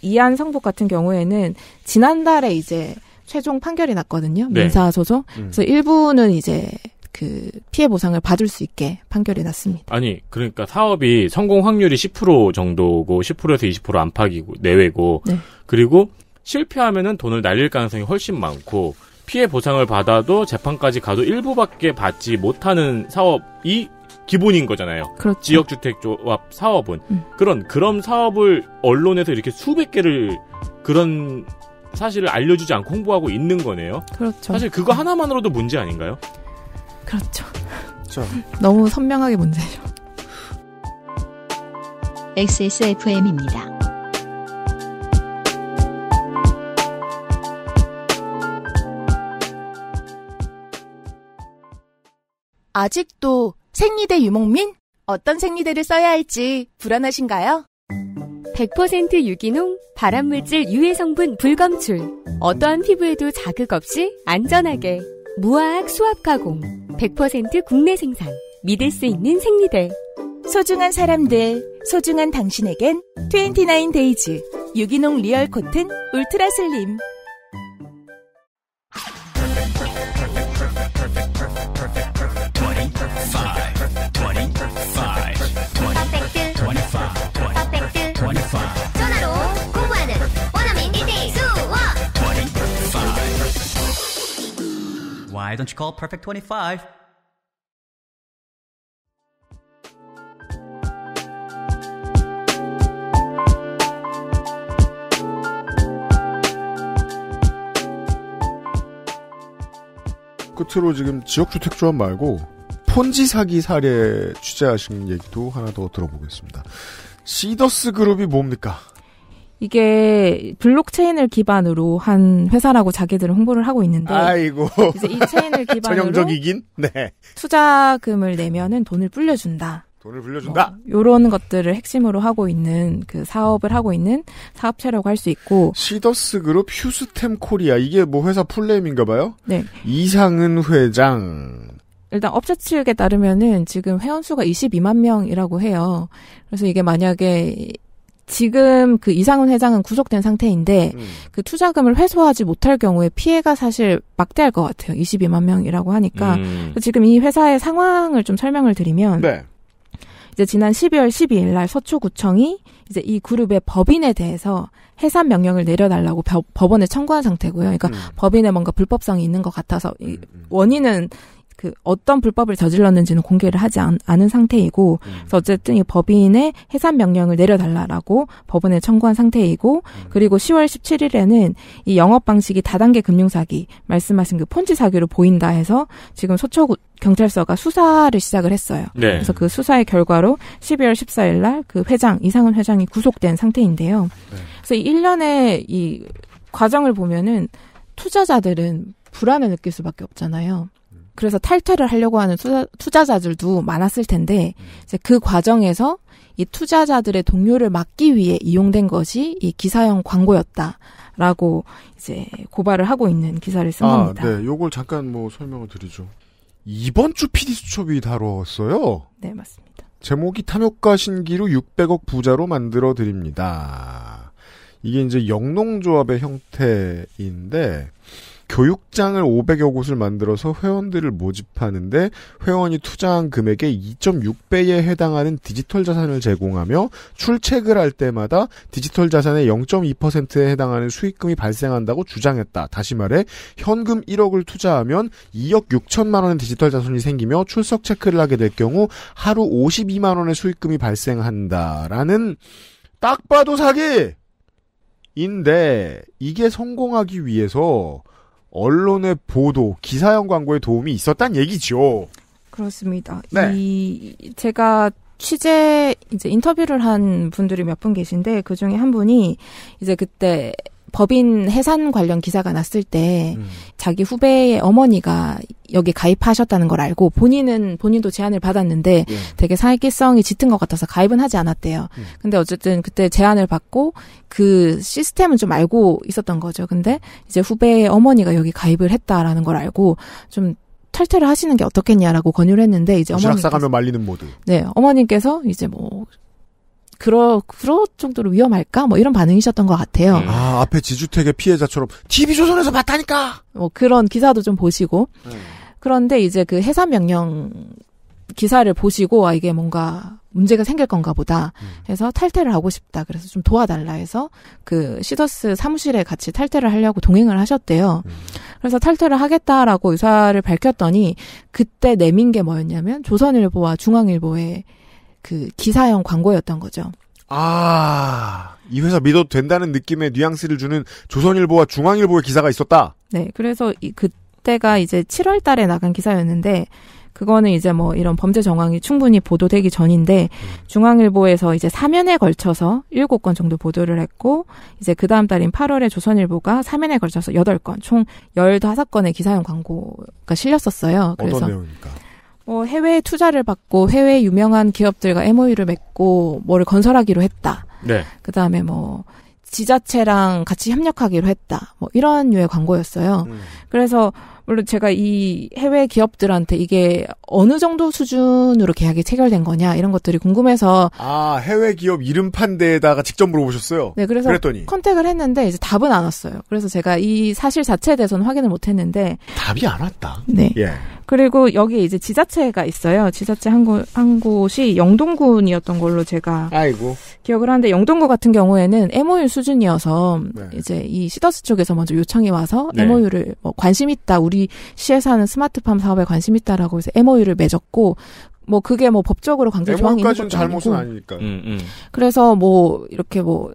이한 성북 같은 경우에는 지난달에 이제 최종 판결이 났거든요. 네. 민사 소송. 음. 그래서 일부는 이제 그 피해 보상을 받을 수 있게 판결이 났습니다. 아니 그러니까 사업이 성공 확률이 10% 정도고 10%에서 20% 안팎이고 내외고 네. 그리고 실패하면은 돈을 날릴 가능성이 훨씬 많고 피해 보상을 받아도 재판까지 가도 일부밖에 받지 못하는 사업이 기본인 거잖아요. 그렇죠. 지역주택조합 사업은 음. 그런 그런 사업을 언론에서 이렇게 수백 개를 그런 사실을 알려주지 않고 홍보하고 있는 거네요. 그렇죠. 사실 그거 하나만으로도 문제 아닌가요? 그렇죠. 그렇죠. 너무 선명하게 문제죠. XSFM입니다. 아직도 생리대 유목민? 어떤 생리대를 써야 할지 불안하신가요? 100% 유기농, 발암물질 유해 성분 불검출. 어떠한 피부에도 자극 없이 안전하게. 무화학 수압 가공 100% 국내 생산 믿을 수 있는 생리대 소중한 사람들 소중한 당신에겐 29데이즈 유기농 리얼 코튼 울트라 슬림 Why don't you call Perfect 25? 끝으로 지금 지역주택조합 말고 폰지 사기 사례 취재하신 얘기도 하나 더 들어보겠습니다. 시더스 그룹이 뭡니까? 이게 블록체인을 기반으로 한 회사라고 자기들은 홍보를 하고 있는데 아이고. 이제 이 체인을 기반으로 전형적이긴 네. 투자금을 내면은 돈을 불려준다. 돈을 불려준다. 이런 어, 뭐, 것들을 핵심으로 하고 있는 그 사업을 하고 있는 사업체라고 할 수 있고 시더스 그룹 휴스템 코리아 이게 뭐 회사 풀네임인가 봐요. 네. 이상은 회장. 일단 업체 측에 따르면은 지금 회원 수가 22만 명이라고 해요. 그래서 이게 만약에 지금 그 이상훈 회장은 구속된 상태인데 음. 그 투자금을 회수하지 못할 경우에 피해가 사실 막대할 것 같아요. 22만 명이라고 하니까 음. 지금 이 회사의 상황을 좀 설명을 드리면 네. 이제 지난 12월 12일 날 서초구청이 이제 이 그룹의 법인에 대해서 해산 명령을 내려달라고 법, 원에 청구한 상태고요. 그러니까 음. 법인에 뭔가 불법성이 있는 것 같아서 이 음, 음. 원인은 그 어떤 불법을 저질렀는지는 공개를 하지 않, 은 상태이고 음. 그래서 어쨌든 이 법인의 해산 명령을 내려달라라고 법원에 청구한 상태이고 음. 그리고 10월 17일에는 이 영업 방식이 다단계 금융 사기 말씀하신 그 폰지 사기로 보인다 해서 지금 소초 경찰서가 수사를 시작을 했어요. 네. 그래서 그 수사의 결과로 12월 14일 날 그 회장 이상은 회장이 구속된 상태인데요. 네. 그래서 이 1년의 이 과정을 보면은 투자자들은 불안을 느낄 수밖에 없잖아요. 그래서 탈퇴를 하려고 하는 투자, 자들도 많았을 텐데 이제 그 과정에서 이 투자자들의 동료를 막기 위해 이용된 것이 이 기사형 광고였다라고 이제 고발을 하고 있는 기사를 쓴 아, 겁니다. 네, 요걸 잠깐 뭐 설명을 드리죠. 이번 주 PD 수첩이 다뤘어요. 네, 맞습니다. 제목이 탐욕과 신기루 600억 부자로 만들어 드립니다. 이게 이제 영농조합의 형태인데 교육장을 500여 곳을 만들어서 회원들을 모집하는데 회원이 투자한 금액의 2.6배에 해당하는 디지털 자산을 제공하며 출첵을 할 때마다 디지털 자산의 0.2%에 해당하는 수익금이 발생한다고 주장했다. 다시 말해 현금 1억을 투자하면 2억 6천만 원의 디지털 자산이 생기며 출석 체크를 하게 될 경우 하루 52만 원의 수익금이 발생한다라는 딱 봐도 사기! 인데 이게 성공하기 위해서 언론의 보도, 기사형 광고에 도움이 있었단 얘기죠. 그렇습니다. 네. 이 제가 취재 이제 인터뷰를 한 분들이 몇 분 계신데 그 중에 한 분이 이제 그때 법인 해산 관련 기사가 났을 때 음. 자기 후배의 어머니가 여기 가입하셨다는 걸 알고 본인은 본인도 제안을 받았는데 예. 되게 사회성이 짙은 것 같아서 가입은 하지 않았대요. 음. 근데 어쨌든 그때 제안을 받고 그 시스템은 좀 알고 있었던 거죠. 근데 이제 후배의 어머니가 여기 가입을 했다라는 걸 알고 좀 탈퇴를 하시는 게 어떻겠냐라고 권유를 했는데 이제 그 어머니 가면 말리는 모드. 네, 어머님께서 이제 뭐 그러 그럴 정도로 위험할까? 뭐 이런 반응이셨던 것 같아요. 음. 아 앞에 지주택의 피해자처럼 TV 조선에서 봤다니까. 뭐 그런 기사도 좀 보시고 음. 그런데 이제 그 해산 명령 기사를 보시고 아 이게 뭔가 문제가 생길 건가 보다 음. 해서 탈퇴를 하고 싶다 그래서 좀 도와달라 해서 그 시더스 사무실에 같이 탈퇴를 하려고 동행을 하셨대요 음. 그래서 탈퇴를 하겠다라고 의사를 밝혔더니 그때 내민 게 뭐였냐면 조선일보와 중앙일보에 그 기사형 광고였던 거죠. 아, 이 회사 믿어도 된다는 느낌의 뉘앙스를 주는 조선일보와 중앙일보의 기사가 있었다. 네, 그래서 이, 그때가 이제 7월 달에 나간 기사였는데 그거는 이제 뭐 이런 범죄 정황이 충분히 보도되기 전인데 음. 중앙일보에서 이제 3면에 걸쳐서 7건 정도 보도를 했고 이제 그 다음 달인 8월에 조선일보가 3면에 걸쳐서 8건 총 15건의 기사형 광고가 실렸었어요. 그래서 어떤 내용입니까? 뭐해외 어, 투자를 받고 해외 유명한 기업들과 MOU를 맺고 뭐를 건설하기로 했다. 네. 그다음에 뭐 지자체랑 같이 협력하기로 했다. 뭐 이런 류의 광고였어요. 음. 그래서 물론 제가 이 해외 기업들한테 이게 어느 정도 수준으로 계약이 체결된 거냐 이런 것들이 궁금해서 아 해외 기업 이름판 데에다가 직접 물어보셨어요. 네, 그래서 그랬더니. 컨택을 했는데 이제 답은 안 왔어요. 그래서 제가 이 사실 자체에 대해서는 확인을 못 했는데 답이 안 왔다. 네. 예. 그리고 여기 이제 지자체가 있어요. 지자체 한, 곳, 한 곳이 영동군이었던 걸로 제가 아이고. 기억을 하는데 영동구 같은 경우에는 MOU 수준이어서 네. 이제 이 시더스 쪽에서 먼저 요청이 와서 네. MOU를 뭐 관심 있다. 우리 시에서 하는 스마트팜 사업에 관심 있다라고 해서 MOU를 맺었고 뭐 그게 뭐 법적으로 강제 조항이 있는 것도 잘못은 아니고. 아니니까. 음, 음. 그래서 뭐 이렇게 뭐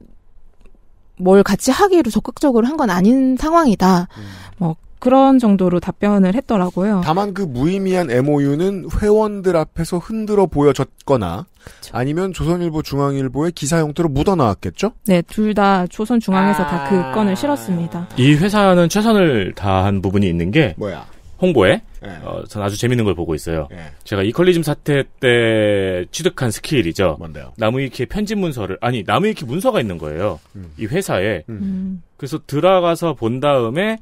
뭘 같이 하기로 적극적으로 한 건 아닌 상황이다. 음. 뭐 그런 정도로 답변을 했더라고요. 다만 그 무의미한 MOU는 회원들 앞에서 흔들어 보여졌거나 그쵸. 아니면 조선일보 중앙일보의 기사 형태로 묻어나왔겠죠? 네, 둘 다 조선중앙에서 그 아... 다그 건을 실었습니다. 이 회사는 최선을 다한 부분이 있는 게 뭐야? 홍보에 네. 어, 전 아주 재밌는 걸 보고 있어요. 네. 제가 이퀄리즘 사태 때 취득한 스킬이죠. 뭔데요? 나무위키의 편집 문서를 아니 나무위키 문서가 있는 거예요. 음. 이 회사에 음. 음. 그래서 들어가서 본 다음에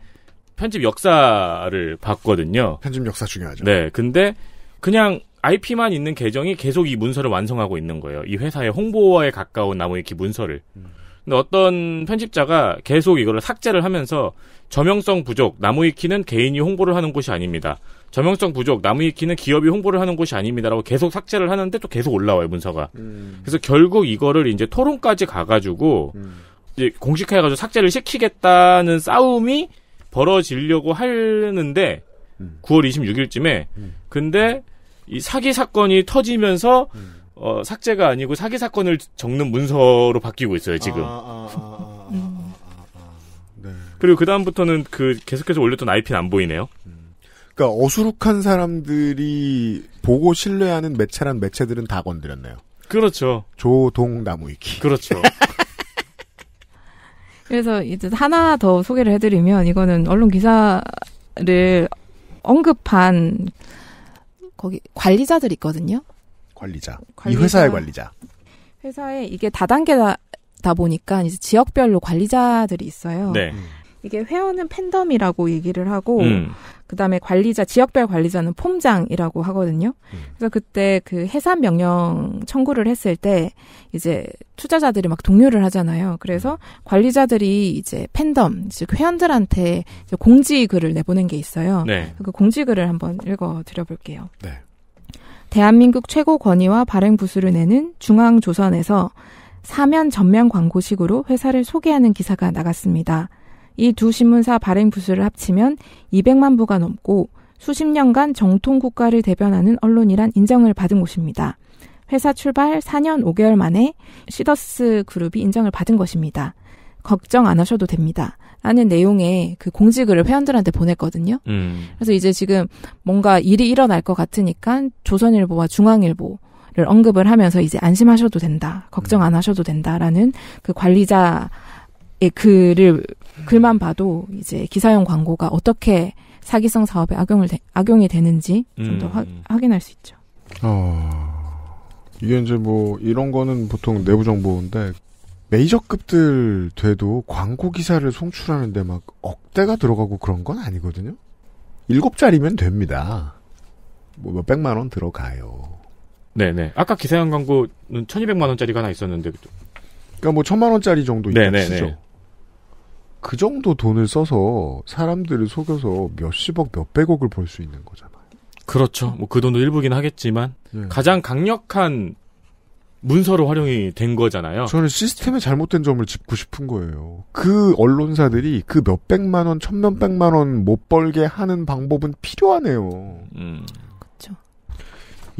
편집 역사를 봤거든요. 편집 역사 중요하죠. 네. 근데 그냥 IP만 있는 계정이 계속 이 문서를 완성하고 있는 거예요. 이 회사의 홍보에 와 가까운 나무 위키 문서를. 음. 근데 어떤 편집자가 계속 이거를 삭제를 하면서 저명성 부족, 나무 위키는 개인이 홍보를 하는 곳이 아닙니다. 저명성 부족, 나무 위키는 기업이 홍보를 하는 곳이 아닙니다라고 계속 삭제를 하는데 또 계속 올라와요, 문서가. 음. 그래서 결국 이거를 이제 토론까지 가가지고 음. 이제 공식화해가지고 삭제를 시키겠다는 싸움이 벌어지려고 하는데 음. 9월 26일쯤에 음. 근데 이 사기 사건이 터지면서 음. 어, 삭제가 아니고 사기 사건을 적는 문서로 바뀌고 있어요 지금. 아, 아, 아, 네. 그리고 그 다음부터는 그 계속해서 올렸던 IP는 안 보이네요. 그러니까 어수룩한 사람들이 보고 신뢰하는 매체란 매체들은 다 건드렸네요. 그렇죠. 조동나무위키. 그렇죠. 그래서 이제 하나 더 소개를 해드리면 이거는 언론 기사를 언급한 거기 관리자들 있거든요. 관리자. 관리자. 이 회사의 관리자. 회사에 이게 다단계다 보니까 이제 지역별로 관리자들이 있어요. 네. 음. 이게 회원은 팬덤이라고 얘기를 하고 음. 그다음에 관리자 지역별 관리자는 폼장이라고 하거든요. 음. 그래서 그때 그 해산 명령 청구를 했을 때 이제 투자자들이 막독려를 하잖아요. 그래서 음. 관리자들이 이제 팬덤 즉 회원들한테 공지 글을 내보낸 게 있어요. 네. 그 공지 글을 한번 읽어 드려 볼게요. 네. 대한민국 최고 권위와 발행 부수를 내는 중앙조선에서 사면 전면 광고식으로 회사를 소개하는 기사가 나갔습니다. 이두 신문사 발행 부수를 합치면 200만 부가 넘고 수십 년간 정통 국가를 대변하는 언론이란 인정을 받은 곳입니다. 회사 출발 4년 5개월 만에 시더스 그룹이 인정을 받은 것입니다. 걱정 안 하셔도 됩니다. 라는 내용의 그 공지글을 회원들한테 보냈거든요. 음. 그래서 이제 지금 뭔가 일이 일어날 것 같으니까 조선일보와 중앙일보 를 언급을 하면서 이제 안심하셔도 된다. 걱정 음. 안 하셔도 된다라는 그 관리자 예, 글을 글만 봐도 이제 기사용 광고가 어떻게 사기성 사업에 악용을 되, 악용이 되는지 좀더 음. 확인할 수 있죠. 어... 이게 이제 뭐 이런 거는 보통 내부 정보인데 메이저급들 돼도 광고 기사를 송출하는데 막 억대가 들어가고 그런 건 아니거든요. 일곱 자리면 됩니다. 뭐 몇 백만 원 들어가요. 네네. 아까 기사용 광고는 1 2 0 0만 원짜리가 하나 있었는데. 그러니까 뭐 천만 원짜리 정도 있죠. 네네네. 그 정도 돈을 써서 사람들을 속여서 몇십억, 몇백억을 벌 수 있는 거잖아요. 그렇죠. 뭐 그 돈도 일부긴 하겠지만 네. 가장 강력한 문서로 활용이 된 거잖아요. 저는 시스템의 잘못된 점을 짚고 싶은 거예요. 그 언론사들이 그 몇백만 원, 천몇백만 원 못 벌게 하는 방법은 필요하네요. 음. 그렇죠.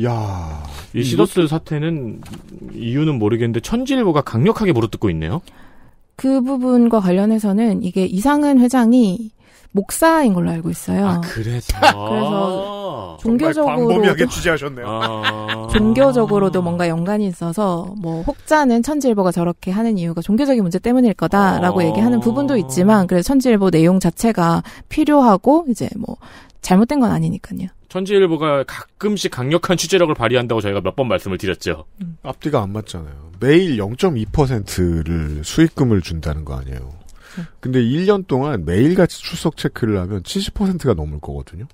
야, 이 시더스 이것도... 사태는 이유는 모르겠는데 천지일보가 강력하게 물어뜯고 있네요. 그 부분과 관련해서는 이게 이상은 회장이 목사인 걸로 알고 있어요. 아, 그래서 그래서 종교적으로 취재하셨네요. 아. 아~ 종교적으로도 뭔가 연관이 있어서 뭐 혹자는 천지일보가 저렇게 하는 이유가 종교적인 문제 때문일 거다라고 아~ 얘기하는 부분도 있지만 그래서 천지일보 내용 자체가 필요하고 이제 뭐 잘못된 건 아니니까요. 천지일보가 가끔씩 강력한 취재력을 발휘한다고 저희가 몇 번 말씀을 드렸죠. 음. 앞뒤가 안 맞잖아요. 매일 0.2%를 수익금을 준다는 거 아니에요. 음. 근데 1년 동안 매일같이 출석 체크를 하면 70%가 넘을 거거든요.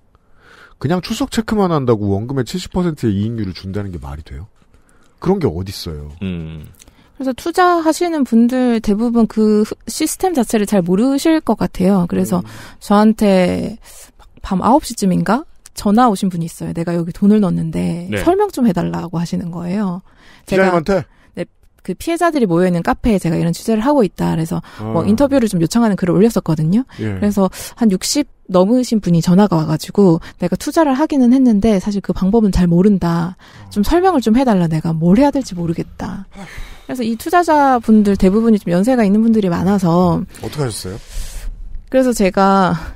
그냥 출석 체크만 한다고 원금의 70%의 이익률을 준다는 게 말이 돼요? 그런 게 어딨어요. 음. 그래서 투자하시는 분들 대부분 그 시스템 자체를 잘 모르실 것 같아요. 그래서 음. 저한테 밤 9시쯤인가? 전화 오신 분이 있어요. 내가 여기 돈을 넣었는데 네. 설명 좀 해달라고 하시는 거예요. 제가 네, 그 피해자들이 모여 있는 카페에 제가 이런 취재를 하고 있다. 그래서 아. 뭐 인터뷰를 좀 요청하는 글을 올렸었거든요. 예. 그래서 한 60 넘으신 분이 전화가 와가지고 내가 투자를 하기는 했는데 사실 그 방법은 잘 모른다. 좀 설명을 좀 해달라. 내가 뭘 해야 될지 모르겠다. 그래서 이 투자자분들 대부분이 좀 연세가 있는 분들이 많아서 어떻게 하셨어요? 그래서 제가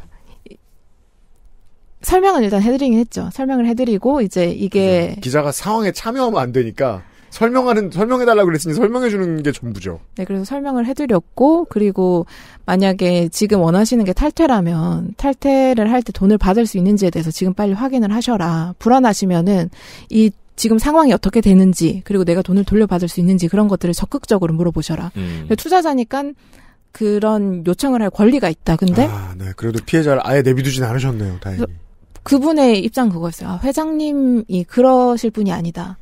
설명은 일단 해드리긴 했죠. 설명을 해드리고 이제 이게 네. 기자가 상황에 참여하면 안 되니까 설명하는 설명해달라 고 그랬으니 설명해주는 게 전부죠. 네, 그래서 설명을 해드렸고 그리고 만약에 지금 원하시는 게 탈퇴라면 탈퇴를 할 때 돈을 받을 수 있는지에 대해서 지금 빨리 확인을 하셔라. 불안하시면은 이 지금 상황이 어떻게 되는지 그리고 내가 돈을 돌려받을 수 있는지 그런 것들을 적극적으로 물어보셔라. 음. 투자자니까 그런 요청을 할 권리가 있다. 근데 아, 네. 그래도 피해자를 아예 내비두진 않으셨네요. 다행히. 그분의 입장 그거였어요. 아, 회장님이 그러실 분이 아니다.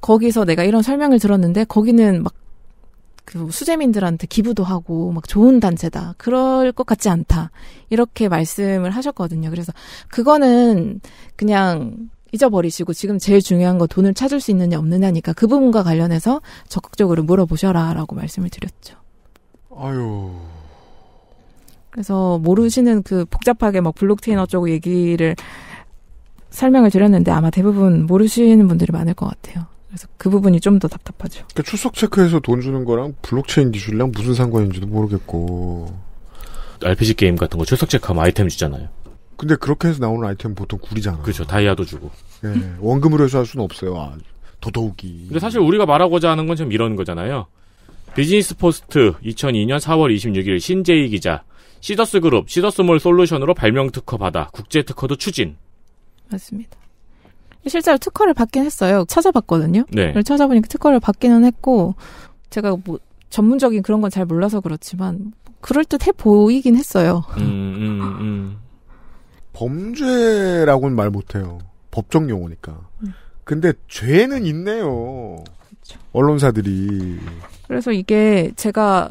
거기서 내가 이런 설명을 들었는데 거기는 막그 수재민들한테 기부도 하고 막 좋은 단체다. 그럴 것 같지 않다. 이렇게 말씀을 하셨거든요. 그래서 그거는 그냥 잊어버리시고 지금 제일 중요한 거 돈을 찾을 수 있느냐 없느냐니까 그 부분과 관련해서 적극적으로 물어보셔라라고 말씀을 드렸죠. 아유. 그래서 모르시는 그 복잡하게 막 블록체인 어쩌고 얘기를 설명을 드렸는데 아마 대부분 모르시는 분들이 많을 것 같아요. 그래서 그 부분이 좀 더 답답하죠. 그 출석 체크해서 돈 주는 거랑 블록체인 기술이랑 무슨 상관인지도 모르겠고. RPG 게임 같은 거 출석 체크하면 아이템 주잖아요. 근데 그렇게 해서 나오는 아이템 보통 구리잖아. 그렇죠. 다이아도 주고. 예. 네, 원금으로 해서 할 수는 없어요. 아, 더더욱이. 근데 사실 우리가 말하고자 하는 건지 이런 거잖아요. 비즈니스 포스트 2002년 4월 26일 신재희 기자 시더스 그룹, 시더스몰 솔루션으로 발명 특허 받아 국제 특허도 추진. 맞습니다. 실제로 특허를 받긴 했어요. 찾아봤거든요. 네. 찾아보니까 특허를 받기는 했고 제가 뭐 전문적인 그런 건 잘 몰라서 그렇지만 그럴 듯해 보이긴 했어요. 음, 음, 음. 범죄라고는 말 못해요. 법정 용어니까. 네. 근데 죄는 있네요. 그렇죠. 언론사들이. 그래서 이게 제가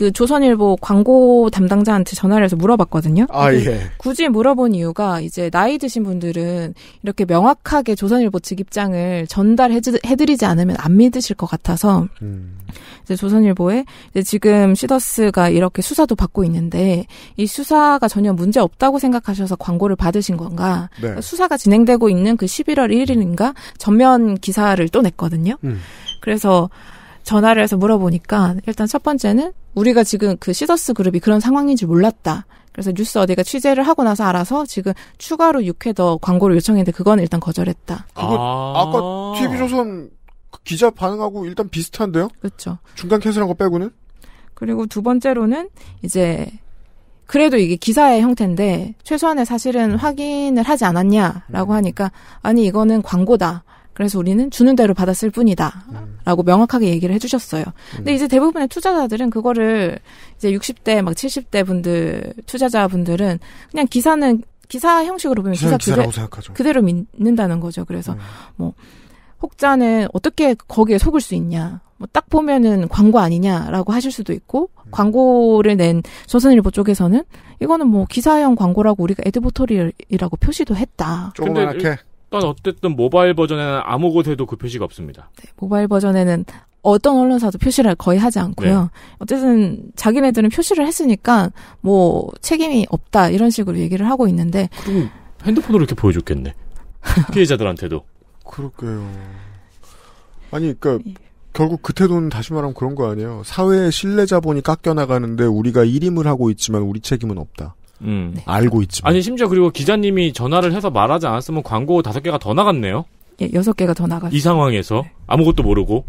그 조선일보 광고 담당자한테 전화를 해서 물어봤거든요. 아, 예. 굳이 물어본 이유가 이제 나이 드신 분들은 이렇게 명확하게 조선일보 측 입장을 전달해드리지 않으면 안 믿으실 것 같아서 음. 이제 조선일보에 이제 지금 시더스가 이렇게 수사도 받고 있는데 이 수사가 전혀 문제 없다고 생각하셔서 광고를 받으신 건가? 네. 그러니까 수사가 진행되고 있는 그 11월 1일인가 전면 기사를 또 냈거든요. 음. 그래서 전화를 해서 물어보니까 일단 첫 번째는 우리가 지금 그 시더스 그룹이 그런 상황인 줄 몰랐다. 그래서 뉴스 어디가 취재를 하고 나서 알아서 지금 추가로 6회 더 광고를 요청했는데 그건 일단 거절했다. 그거 아~ 까 TV조선 기자 반응하고 일단 비슷한데요? 그렇죠. 중간 캔슬한 거 빼고는? 그리고 두 번째로는 이제 그래도 이게 기사의 형태인데 최소한의 사실은 확인을 하지 않았냐라고 음. 하니까 아니 이거는 광고다. 그래서 우리는 주는 대로 받았을 뿐이다. 음. 라고 명확하게 얘기를 해주셨어요. 음. 근데 이제 대부분의 투자자들은 그거를 이제 60대, 막 70대 분들, 투자자분들은 그냥 기사는 기사 형식으로 보면 기사 그대, 그대로 믿는다는 거죠. 그래서 음. 뭐 혹자는 어떻게 거기에 속을 수 있냐. 뭐 딱 보면은 광고 아니냐라고 하실 수도 있고 음. 광고를 낸 조선일보 쪽에서는 이거는 뭐 기사형 광고라고 우리가 에드보토리라고 표시도 했다. 조그맣게. 난 어쨌든 모바일 버전에는 아무 곳에도 그 표시가 없습니다. 네, 모바일 버전에는 어떤 언론사도 표시를 거의 하지 않고요. 네. 어쨌든 자기네들은 표시를 했으니까 뭐 책임이 없다 이런 식으로 얘기를 하고 있는데 그리고 핸드폰으로 이렇게 보여줬겠네. 피해자들한테도. 그럴게요. 아니 그러니까 예. 결국 그 태도는 다시 말하면 그런 거 아니에요. 사회의 신뢰 자본이 깎여 나가는데 우리가 일임을 하고 있지만 우리 책임은 없다. 음. 네. 알고 있지만. 아니 심지어 그리고 기자님이 전화를 해서 말하지 않았으면 광고 다섯 개가 더 나갔네요. 예, 여섯 개가 더 나갔어요. 이 상황에서 네. 아무것도 모르고.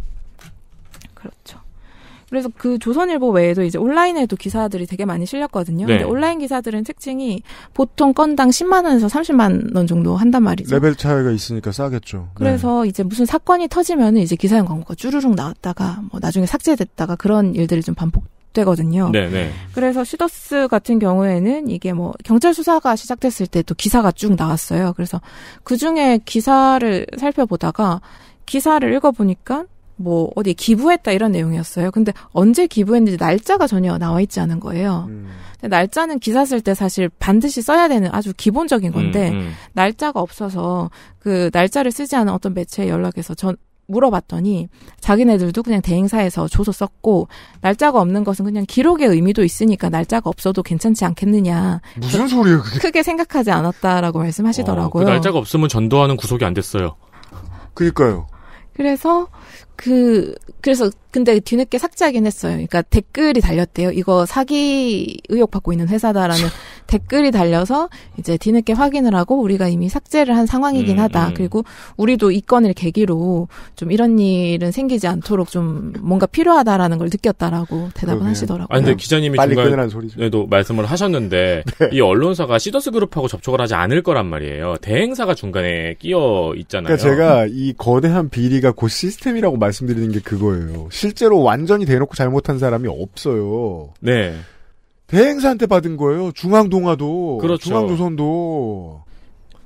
그렇죠. 그래서 그 조선일보 외에도 이제 온라인에도 기사들이 되게 많이 실렸거든요. 네. 근데 온라인 기사들은 특징이 보통 건당 10만 원에서 30만 원 정도 한단 말이죠. 레벨 차이가 있으니까 싸겠죠. 네. 그래서 네. 이제 무슨 사건이 터지면은 이제 기사용 광고가 쭈르륵 나왔다가 뭐 나중에 삭제됐다가 그런 일들이 좀 반복 되거든요. 네네. 네. 그래서 시더스 같은 경우에는 이게 뭐 경찰 수사가 시작됐을 때 또 기사가 쭉 나왔어요. 그래서 그 중에 기사를 살펴보다가 기사를 읽어보니까 뭐 어디 기부했다 이런 내용이었어요. 근데 언제 기부했는지 날짜가 전혀 나와 있지 않은 거예요. 음. 날짜는 기사 쓸 때 사실 반드시 써야 되는 아주 기본적인 건데 음, 음. 날짜가 없어서 그 날짜를 쓰지 않은 어떤 매체에 연락해서 전 물어봤더니 자기네들도 그냥 대행사에서 조서 썼고 날짜가 없는 것은 그냥 기록의 의미도 있으니까 날짜가 없어도 괜찮지 않겠느냐. 무슨 소리예요, 그게? 크게 생각하지 않았다라고 말씀하시더라고요. 어, 그 날짜가 없으면 전도하는 구속이 안 됐어요. 그니까요. 그래서 그 그래서 근데 뒤늦게 삭제하긴 했어요. 그러니까 댓글이 달렸대요. 이거 사기 의혹 받고 있는 회사다라는 댓글이 달려서 이제 뒤늦게 확인을 하고 우리가 이미 삭제를 한 상황이긴 음, 하다. 음. 그리고 우리도 이 건을 계기로 좀 이런 일은 생기지 않도록 좀 뭔가 필요하다라는 걸 느꼈다라고 대답을그 하시더라고요. 아 근데 기자님이 빨리 끊으라는 소리죠.에도 네, 말씀을 하셨는데 네. 이 언론사가 시더스 그룹하고 접촉을 하지 않을 거란 말이에요. 대행사가 중간에 끼어 있잖아요. 그러니까 제가 이 거대한 비리가 곧 시스템이라고 말씀드리는 게 그거예요. 실제로 완전히 대놓고 잘못한 사람이 없어요. 네. 대행사한테 받은 거예요. 중앙동화도. 그렇죠. 중앙조선도.